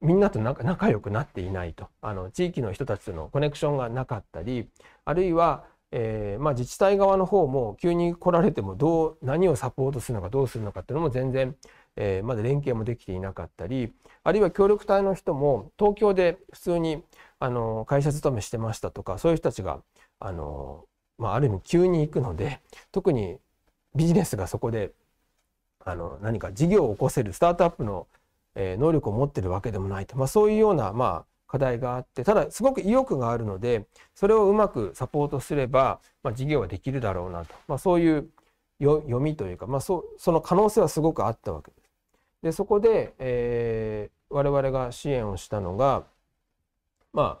みんなと仲良くなっていないと。あの、地域の人たちとのコネクションがなかったり、あるいは、えー、まあ、自治体側の方も急に来られてもどう、何をサポートするのかどうするのかっていうのも全然、えー、まだ連携もできていなかったり、あるいは協力隊の人も東京で普通に、あの、会社勤めしてましたとか、そういう人たちが、あの、まあ、ある意味急に行くので特にビジネスがそこであの何か事業を起こせるスタートアップの、え能力を持ってるわけでもないと、まあ、そういうような、まあ、課題があってただすごく意欲があるのでそれをうまくサポートすれば、まあ、事業はできるだろうなと、まあ、そういう読みというか、まあそ、その可能性はすごくあったわけです。でそこで、えー、我々が支援をしたのがまあ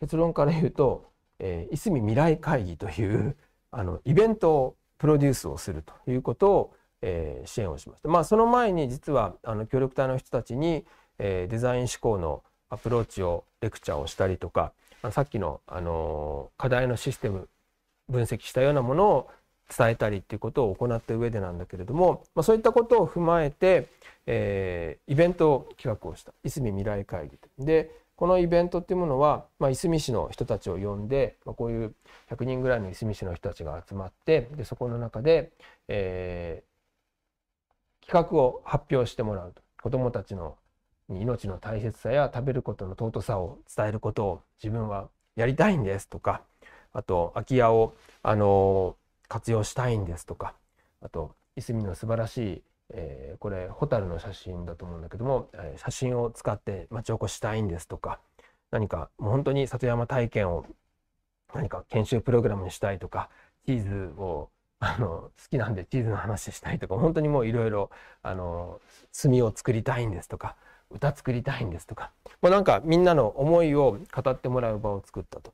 結論から言うとえー、いすみ未来会議という あのイベントをプロデュースをするということを、えー、支援をしました。まあ、その前に実はあの協力隊の人たちに、えー、デザイン思考のアプローチをレクチャーをしたりとかさっきの、あの課題のシステム分析したようなものを伝えたりっていうことを行った上でなんだけれども、まあ、そういったことを踏まえて、えー、イベント企画をしたいすみ未来会議でこのイベントっていうものは、まあ、いすみ市の人たちを呼んで、まあ、こういう100人ぐらいのいすみ市の人たちが集まってでそこの中で、えー、企画を発表してもらうと子どもたちの命の大切さや食べることの尊さを伝えることを自分はやりたいんですとかあと空き家を、あのー、活用したいんですとかあといすみの素晴らしいえー、これ蛍の写真だと思うんだけども、え写真を使って町おこしたいんですとか何かもう本当に里山体験を何か研修プログラムにしたいとかチーズをあの好きなんでチーズの話したいとか本当にもういろいろ炭を作りたいんですとか歌作りたいんですとかもうなんかみんなの思いを語ってもらう場を作ったと。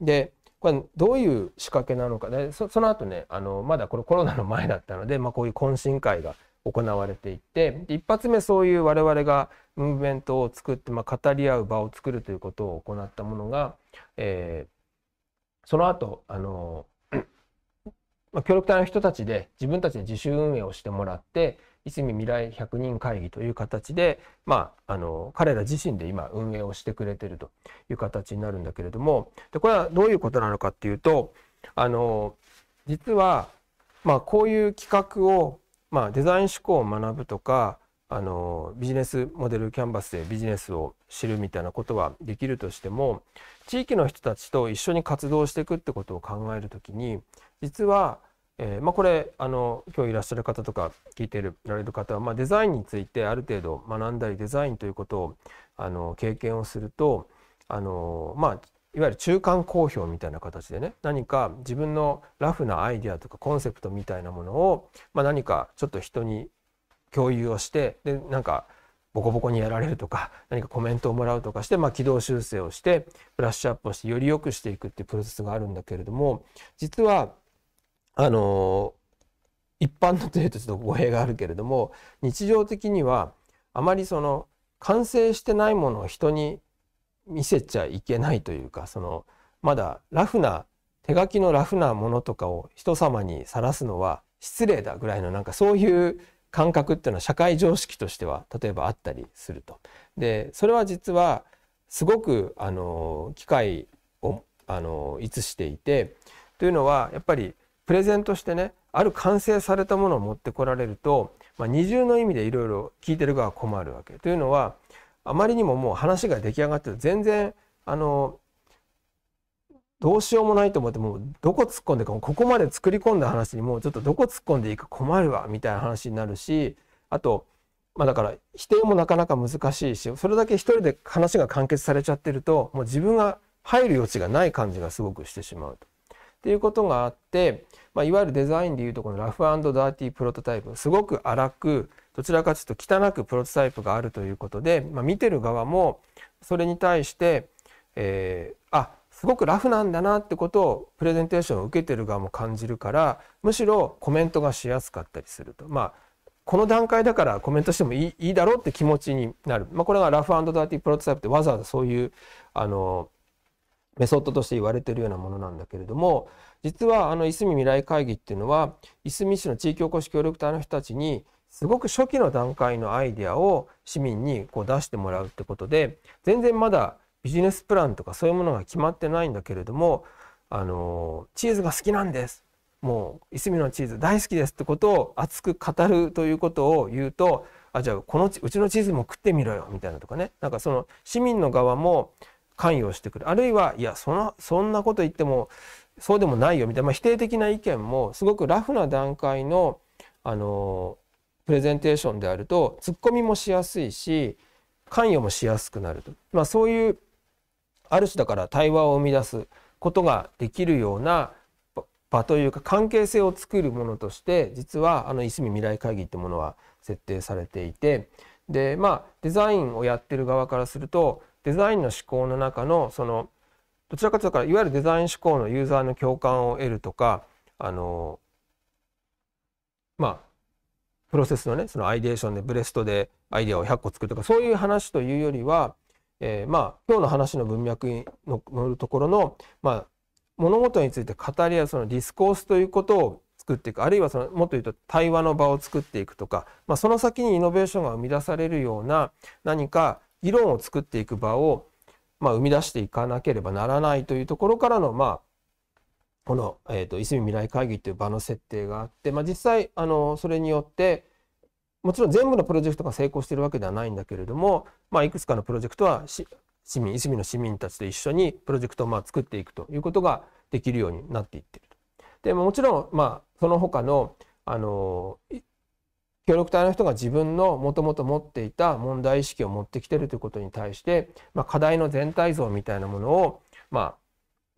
でこれどういう仕掛けなのかでその後ねあのまだこれコロナの前だったので、まあ、こういう懇親会が行われていて一発目そういう我々がムーブメントを作って、まあ、語り合う場を作るということを行ったものが、えー、その後あの、まあ、協力隊の人たちで自分たちで自主運営をしてもらっていすみ未来100人会議という形で、まあ、あの彼ら自身で今運営をしてくれてるという形になるんだけれどもでこれはどういうことなのかっていうとあの実は、まあ、こういう企画をまあ、デザイン思考を学ぶとかあのビジネスモデルキャンバスでビジネスを知るみたいなことはできるとしても地域の人たちと一緒に活動していくってことを考えるときに実は、えー、まあ、これあの今日いらっしゃる方とか聞いてられる方は、まあ、デザインについてある程度学んだりデザインということをあの経験をするとあの、まあ、いわゆる中間公表みたいな形でね何か自分のラフなアイデアとかコンセプトみたいなものを、まあ、何かちょっと人に共有をしてでなんかボコボコにやられるとか 何かコメントをもらうとかして、まあ、軌道修正をしてブラッシュアップをしてより良くしていくっていうプロセスがあるんだけれども実はあの一般のというとちょっと語弊があるけれども日常的にはあまりその完成してないものを人に見せちゃいけないというかそのまだラフな手書きのラフなものとかを人様にさらすのは失礼だぐらいのなんかそういう感覚っていうのは社会常識としては例えばあったりすると。でそれは実はすごくあの機会をあの逸していてというのはやっぱりプレゼントしてねある完成されたものを持ってこられると、まあ、二重の意味でいろいろ聞いてる側は困るわけ。というのはあまりにももう話が出来上がって全然あのどうしようもないと思ってもうどこ突っ込んでかここまで作り込んだ話にもうちょっとどこ突っ込んでいいか困るわみたいな話になるしあとまあだから否定もなかなか難しいしそれだけ一人で話が完結されちゃってるともう自分が入る余地がない感じがすごくしてしまうと。っていうことがあって、まあ、いわゆるデザインでいうとこのラフダーティープロトタイプすごく荒くどちらかというと汚くプロトタイプがあるということで、まあ、見てる側もそれに対して、えー、あすごくラフなんだなってことをプレゼンテーションを受けてる側も感じるからむしろコメントがしやすかったりするとまあこの段階だからコメントしてもいいいいだろうって気持ちになる、まあ、これがラフダーティープロトタイプってわざわざそういうあのメソッドとして言われてるようなものなんだけれども実はあのいすみ未来会議っていうのはいすみ市の地域おこし協力隊の人たちにすごく初期の段階のアイデアを市民にこう出してもらうってことで全然まだビジネスプランとかそういうものが決まってないんだけれどもあのチーズが好きなんですもういすみのチーズ大好きですってことを熱く語るということを言うとあじゃあこのうちのチーズも食ってみろよみたいなとかねなんかその市民の側も関与してくるあるいはいやそのそんなこと言ってもそうでもないよみたいな、まあ、否定的な意見もすごくラフな段階のあのプレゼンテーションであるとツッコミもしやすいし関与もしやすくなると、まあ、そういうある種だから対話を生み出すことができるような場というか関係性を作るものとして実はあのいすみ未来会議ってものは設定されていてでまあデザインをやってる側からするとデザインの思考の中のそのどちらかというといわゆるデザイン思考のユーザーの共感を得るとかあのまあプロセスのねそのアイデーションでブレストでアイデアを100個作るとかそういう話というよりは、えー、まあ今日の話の文脈に乗るところの、まあ、物事について語り合うそのディスコースということを作っていくあるいはそのもっと言うと対話の場を作っていくとか、まあ、その先にイノベーションが生み出されるような何か議論を作っていく場を、まあ、生み出していかなければならないというところからのまあこの、えーと、泉未来会議という場の設定があって、まあ、実際あのそれによってもちろん全部のプロジェクトが成功しているわけではないんだけれども、まあ、いくつかのプロジェクトは市民いすみの市民たちと一緒にプロジェクトをまあ作っていくということができるようになっていってるでもちろん、まあ、その他のあの協力隊の人が自分のもともと持っていた問題意識を持ってきてるということに対して、まあ、課題の全体像みたいなものを、まあ、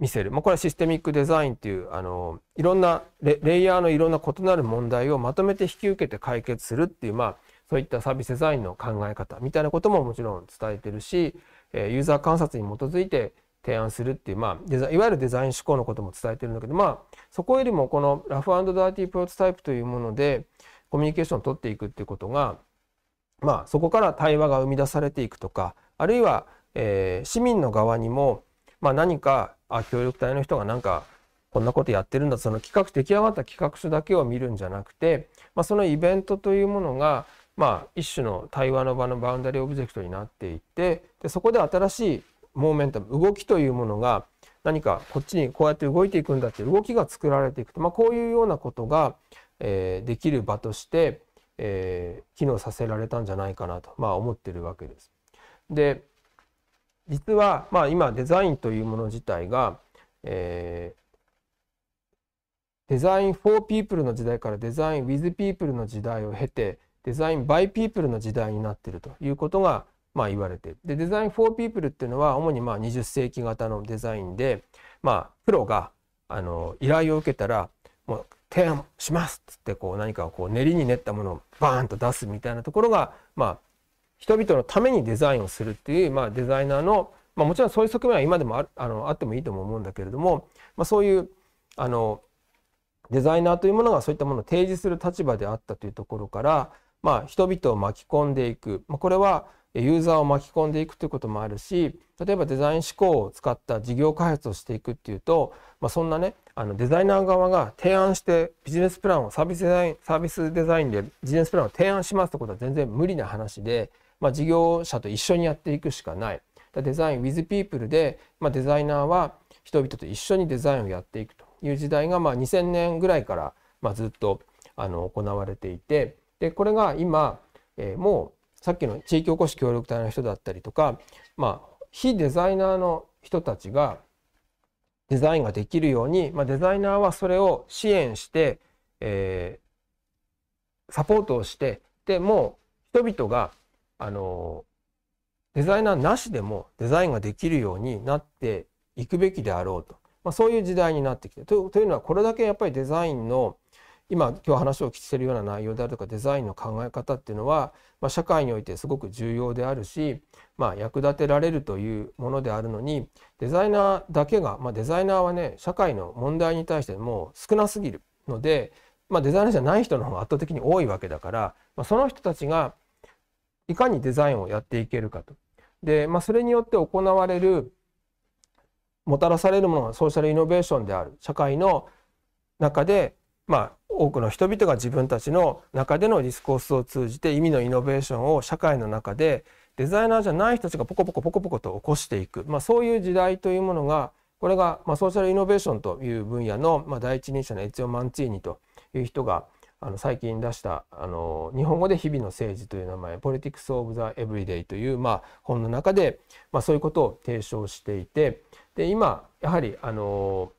見せる。まあ、これはシステミックデザインっていう、あの、いろんなレ、レイヤーのいろんな異なる問題をまとめて引き受けて解決するっていう、まあ、そういったサービスデザインの考え方みたいなことももちろん伝えてるし、えー、ユーザー観察に基づいて提案するっていう、まあ、いわゆるデザイン思考のことも伝えてるんだけど、まあ、そこよりもこのラフダーティープロトタイプというもので、コミュニケーションを取っていくっていうことが、まあ、そこから対話が生み出されていくとか、あるいは、えー、市民の側にも、まあ、何かあ協力隊の人がなんかこんなことやってるんだその企画出来上がった企画書だけを見るんじゃなくて、まあ、そのイベントというものが、まあ、一種の対話の場のバウンダリーオブジェクトになっていてでそこで新しいモーメンタム動きというものが何かこっちにこうやって動いていくんだっていう動きが作られていくと、まあ、こういうようなことが、えー、できる場として、えー、機能させられたんじゃないかなと、まあ、思ってるわけです。で実は、まあ、今デザインというもの自体が、えー、デザインフォーピープルの時代からデザイン with ープルの時代を経てデザイン by ピープルの時代になっているということが、まあ、言われているでデザインフォーピープルっていうのは主にまあ20世紀型のデザインで、まあ、プロがあの依頼を受けたらもう提案しますっつってこう何かをこう練りに練ったものをバーンと出すみたいなところが、まあ、人々のためにデザインをするっていう、まあ、デザイナーの、まあ、もちろんそういう側面は今でもああのあってもいいとも思うんだけれども、まあ、そういうあのデザイナーというものがそういったものを提示する立場であったというところから、まあ、人々を巻き込んでいく、まあ、これはユーザーを巻き込んでいくということもあるし例えばデザイン思考を使った事業開発をしていくっていうと、まあ、そんなねあのデザイナー側が提案してビジネスプランをサービスデザインサービスデザインでビジネスプランを提案しますってことは全然無理な話でまあ、事業者と一緒にやっていくしかない。デザイン with people で、まあ、デザイナーは人々と一緒にデザインをやっていくという時代が、まあ、2000年ぐらいから、まあ、ずっとあの行われていてでこれが今、えー、もうさっきの地域おこし協力隊の人だったりとか、まあ、非デザイナーの人たちがデザインができるように、まあ、デザイナーはそれを支援して、えー、サポートをしてでもう人々があのデザイナーなしでもデザインができるようになっていくべきであろうと、まあ、そういう時代になってきてというのはこれだけやっぱりデザインの今今日話を聞いてるような内容であるとかデザインの考え方っていうのは、まあ、社会においてすごく重要であるし、まあ、役立てられるというものであるのにデザイナーだけが、まあ、デザイナーはね社会の問題に対してもう少なすぎるので、まあ、デザイナーじゃない人の方が圧倒的に多いわけだから、まあ、その人たちがいかにデザインをやっていけるかと。で、まあ、それによって行われる、もたらされるものがソーシャルイノベーションである。社会の中で、まあ、多くの人々が自分たちの中でのディスコースを通じて意味のイノベーションを社会の中でデザイナーじゃない人たちがポコポコポコポコと起こしていく、まあ、そういう時代というものがこれが、まあ、ソーシャルイノベーションという分野の、まあ、第一人者のエチオ・マンチーニという人があの最近出したあの日本語で「日々の政治」という名前「Politics of the Everyday」という、まあ、本の中で、まあ、そういうことを提唱していてで今やはりあの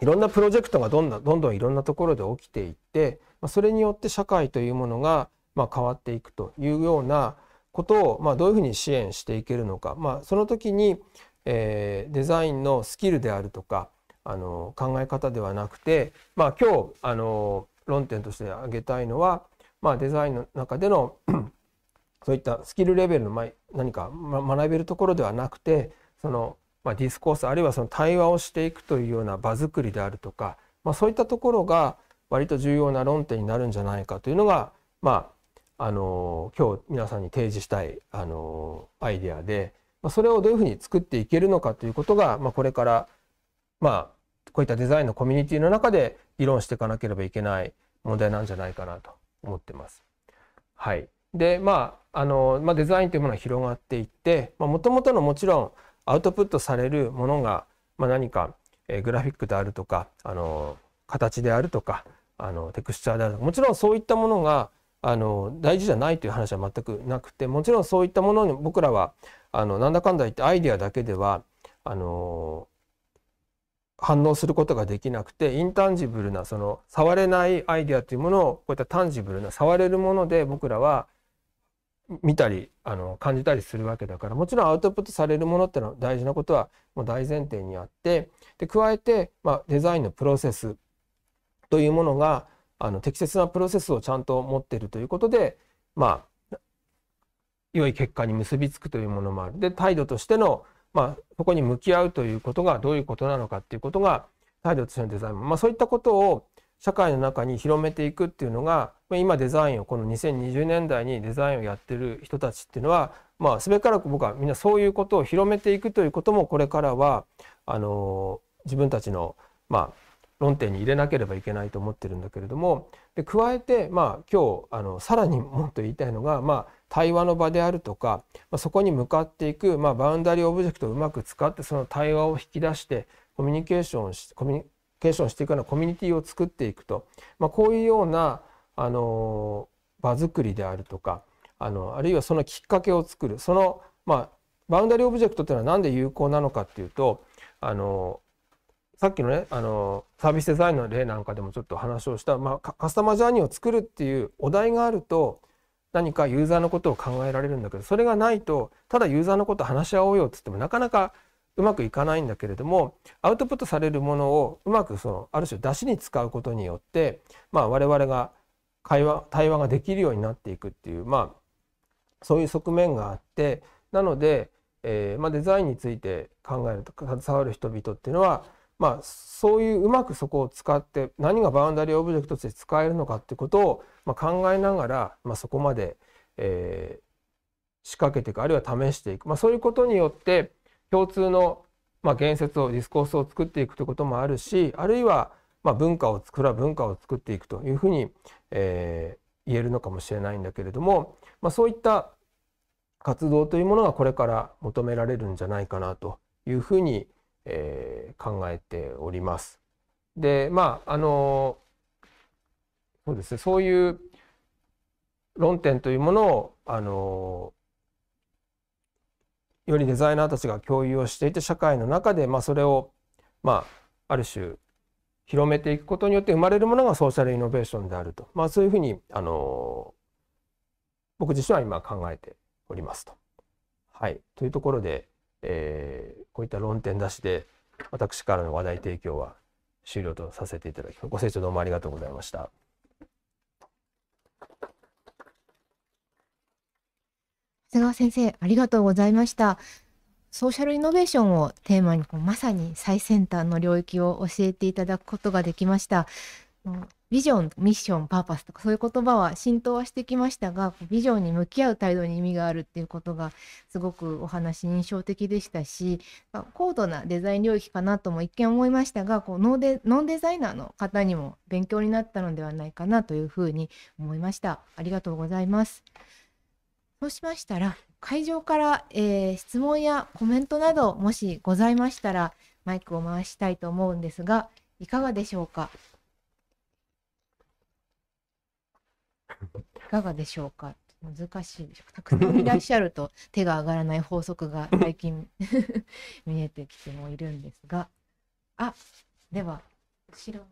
いろんなプロジェクトがどんどんどんどんいろんなところで起きていって、まあ、それによって社会というものが、まあ、変わっていくというようなことを、まあ、どういうふうに支援していけるのか、まあ、その時に、えデザインのスキルであるとかあの考え方ではなくて、まあ、今日あの論点として挙げたいのは、まあ、デザインの中での そういったスキルレベルの何か学べるところではなくてその、まディスコースあるいはその対話をしていくというような場作りであるとか、まあ、そういったところが割と重要な論点になるんじゃないかというのが、まあ、あの今日皆さんに提示したいあのアイデアで、まあ、それをどういうふうに作っていけるのかということが、まあ、これから、まあ、こういったデザインのコミュニティの中で議論していかなければいけない問題なんじゃないかなと思ってます。はい。で、まあ、あの、まあ、デザインというものは広がっていって、まあ、もとのもちろんアウトプットされるものが、まあ、何か、えー、グラフィックであるとか、あの、形であるとか、あの、テクスチャーであるとか、もちろんそういったものが、あの、大事じゃないという話は全くなくて、もちろんそういったものに僕らは、あの、なんだかんだ言ってアイデアだけでは、あの、反応することができなくてインタンジブルなその触れないアイデアというものをこういったタンジブルな触れるもので僕らは見たりあの感じたりするわけだからもちろんアウトプットされるものってのは大事なことはもう大前提にあってで加えて、まあ、デザインのプロセスというものがあの適切なプロセスをちゃんと持っているということでまあ良い結果に結びつくというものもあるで態度としてのまあ、そこに向き合うということがどういうことなのかっていうことが態度としてのデザイン、まあ、そういったことを社会の中に広めていくっていうのが、今デザインをこの2020年代にデザインをやってる人たちっていうのは、まあ、すべからく僕はみんなそういうことを広めていくということもこれからはあの自分たちの、まあ、論点に入れなければいけないと思ってるんだけれどもで加えて、まあ、今日あのさらにもっと言いたいのが、まあ、対話の場であるとか、まあ、そこに向かっていく、まあ、バウンダリーオブジェクトをうまく使ってその対話を引き出してコミュニケーションしコミュニケーションしていくようなコミュニティを作っていくと、まあ、こういうようなあの場作りであるとかあのあるいはそのきっかけを作るその、まあ、バウンダリーオブジェクトっていうのは何で有効なのかっていうとあのさっきのねあのサービスデザインの例なんかでもちょっと話をした、まあ、カスタマージャーニーを作るっていうお題があると何かユーザーのことを考えられるんだけどそれがないとただユーザーのこと話し合おうよっつってもなかなかうまくいかないんだけれどもアウトプットされるものをうまくそのある種出しに使うことによって、まあ、我々が会話対話ができるようになっていくっていう、まあ、そういう側面があってなので、えーまあ、デザインについて考えると携わる人々っていうのはまあ、そういううまくそこを使って何がバウンダリーオブジェクトとして使えるのかってことを、ま考えながら、まそこまで、えー、仕掛けていくあるいは試していく、まあ、そういうことによって共通の、ま言説をディスコースを作っていくということもあるしあるいは、ま文化を作ら文化を作っていくというふうに、えー、言えるのかもしれないんだけれども、まあ、そういった活動というものがこれから求められるんじゃないかなというふうに思います。えー、考えております。でまああのそうですねそういう論点というものをあのよりデザイナーたちが共有をしていて社会の中で、まあ、それを、まあ、ある種広めていくことによって生まれるものがソーシャルイノベーションであると、まあ、そういうふうにあの僕自身は今考えておりますと。はい、というところでえー、こういった論点出しで私からの話題提供は終了とさせていただきますご清聴どうもありがとうございました。長谷川先生ありがとうございました。ソーシャルイノベーションをテーマにこうまさに最先端の領域を教えていただくことができました。ビジョンミッションパーパスとかそういう言葉は浸透はしてきましたがビジョンに向き合う態度に意味があるっていうことがすごくお話印象的でしたし高度なデザイン領域かなとも一見思いましたがこうノデノンデザイナーの方にも勉強になったのではないかなというふうに思いました。ありがとうございます。そうしましたら会場から、えー、質問やコメントなどもしございましたらマイクを回したいと思うんですがいかがでしょうか。いかがでしょうか難しいでしょたくさんいらっしゃると 手が上がらない法則が最近 見えてきてもいるんですがあでは後ろ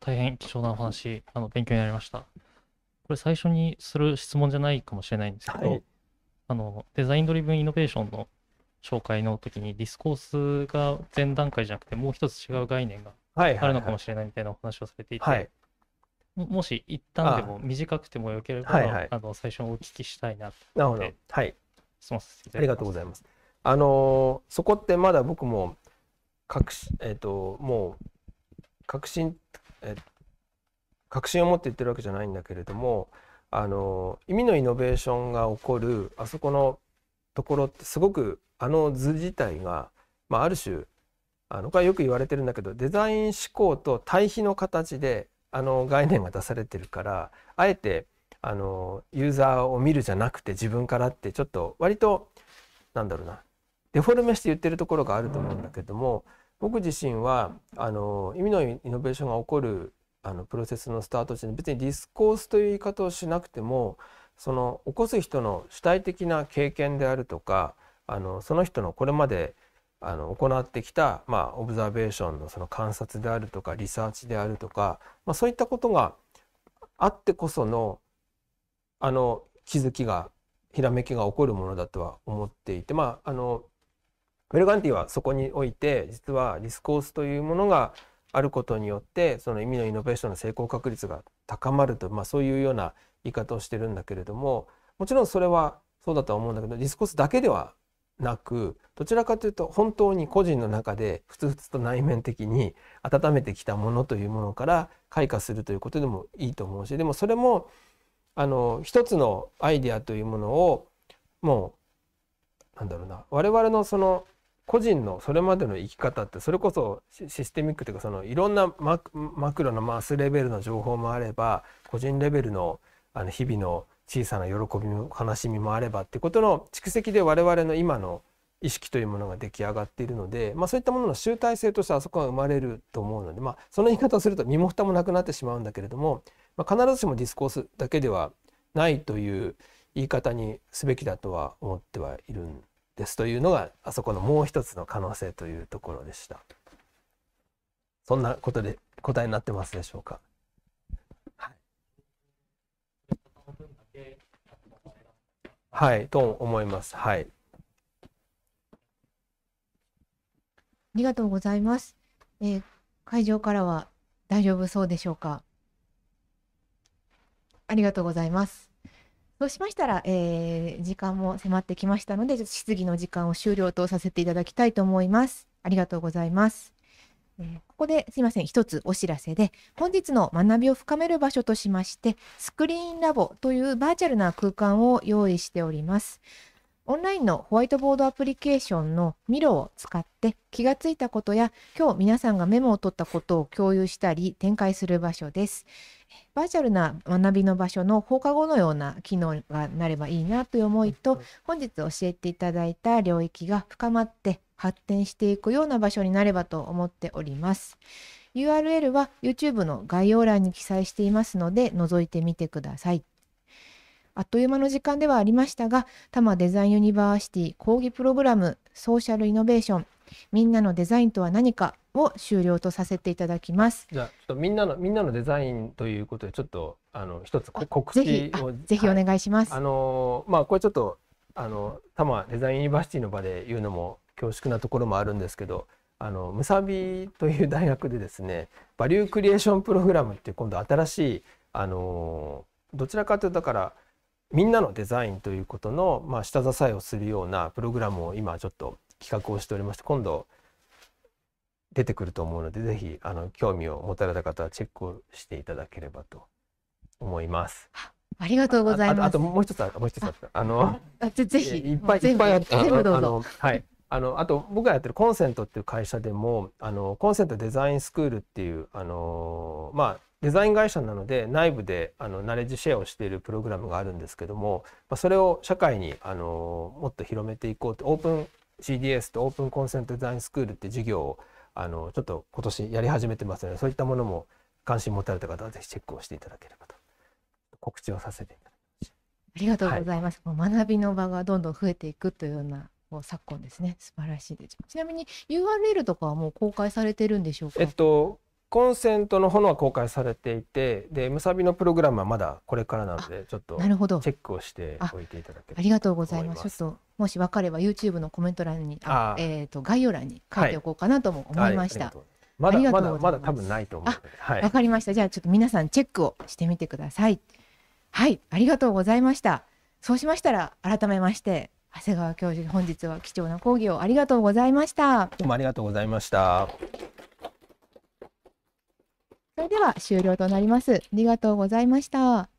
大変貴重なお話あの勉強になりましたこれ最初にする質問じゃないかもしれないんですけど、はい、あのデザインドリブンイノベーションの紹介の時にディスコースが前段階じゃなくてもう一つ違う概念があるのかもしれないみたいなお話をされていて、はいはいはい、もし一旦でも短くてもよければ、はいはい、あの最初お聞きしたいななるほどはい質問ませんありがとうございますあのー、そこってまだ僕も確えっ、ー、ともう確信、えー、確信を持って言ってるわけじゃないんだけれどもあの意味のイノベーションが起こるあそこのところってすごくあの図自体が、まあ、ある種あのこれよく言われてるんだけどデザイン思考と対比の形であの概念が出されてるからあえてあのユーザーを見るじゃなくて自分からってちょっと割となんだろうなデフォルメして言ってるところがあると思うんだけども僕自身はあの意味のイノベーションが起こるあのプロセスのスタート地に別にディスコースという言い方をしなくてもその起こす人の主体的な経験であるとかあのその人のこれまであの行ってきた、まあ、オブザベーションのその観察であるとかリサーチであるとか、まあ、そういったことがあってこそのあの気づきがひらめきが起こるものだとは思っていてまああのベルガンティはそこにおいて実はディスコースというものがあることによってその意味のイノベーションの成功確率が高まると、まあ、そういうような言い方をしてるんだけれどももちろんそれはそうだとは思うんだけどディスコースだけではなくどちらかというと本当に個人の中でふつふつと内面的に温めてきたものというものから開花するということでもいいと思うしでもそれもあの一つのアイデアというものをもうなんだろうな我々のその個人のそれまでの生き方ってそれこそシステミックというかそのいろんなマクロのマスレベルの情報もあれば個人レベルのあの日々の小さな喜びも悲しみもあればってことの蓄積で我々の今の意識というものが出来上がっているので、まあ、そういったものの集大成としてあそこが生まれると思うので、まあ、その言い方をすると身も蓋もなくなってしまうんだけれども、まあ、必ずしもディスコースだけではないという言い方にすべきだとは思ってはいるんですというのがあそこのもう一つの可能性というところでした。そんなことで答えになってますでしょうか。はい、と思います。はい。ありがとうございます。えー、会場からは大丈夫そうでしょうか。ありがとうございます。そうしましたら、えー、時間も迫ってきましたので、ちょっと質疑の時間を終了とさせていただきたいと思います。ありがとうございます。えー、ここですいません、一つお知らせで、本日の学びを深める場所としまして、スクリーンラボというバーチャルな空間を用意しております。オンラインのホワイトボードアプリケーションのミロを使って気がついたことや今日皆さんがメモを取ったことを共有したり展開する場所です。バーチャルな学びの場所の放課後のような機能がなればいいなという思いと本日教えていただいた領域が深まって発展していくような場所になればと思っております。URL は YouTube の概要欄に記載していますので覗いてみてください。あっという間の時間ではありましたが、多摩デザインユニバーシティ講義プログラムソーシャルイノベーションみんなのデザインとは何かを終了とさせていただきます。じゃあちょっとみんなのみんなのデザインということでちょっとあの一つ告知をぜひお願いします。はい、あのまあこれちょっとあの多摩デザインユニバーシティの場で言うのも恐縮なところもあるんですけどあのムサビという大学でですねバリュークリエーションプログラムっていう今度新しいあのどちらかというとだからみんなのデザインということの、まあ、下支えをするようなプログラムを今ちょっと企画をしておりまして今度出てくると思うので是非あの興味を持たれた方はチェックをしていただければと思います。ありがとうございます。あともう一つあもう一つああのあぜひいっぱいいっぱいああのはいあのあと僕がやってるコンセントっていう会社でもあのコンセントデザインスクールっていうあのまあデザイン会社なので内部であのナレッジシェアをしているプログラムがあるんですけども、まあ、それを社会にあのもっと広めていこうとオープン CDS とオープンコンセントデザインスクールって授業をあのちょっと今年やり始めてますのでそういったものも関心持たれた方はぜひチェックをしていただければと告知をさせていただきました。ありがとうございます。はい、学びの場がどんどん増えていくというような昨今ですね素晴らしいですちなみに URL とかはもう公開されてるんでしょうかえっとコンセントの炎は公開されていてでむさびのプログラムはまだこれからなのでちょっとチェックをしておいていただけありがとうございますちょっともし分かれば YouTube のコメント欄にあえーと、概要欄に書いておこうかなとも思いました、はいはいまだまだまだ多分ないと思うので。わ、はい、かりました。じゃあちょっと皆さんチェックをしてみてください。はい、ありがとうございました。そうしましたら改めまして長谷川教授本日は貴重な講義をありがとうございましたどうもありがとうございましたそれでは終了となりますありがとうございました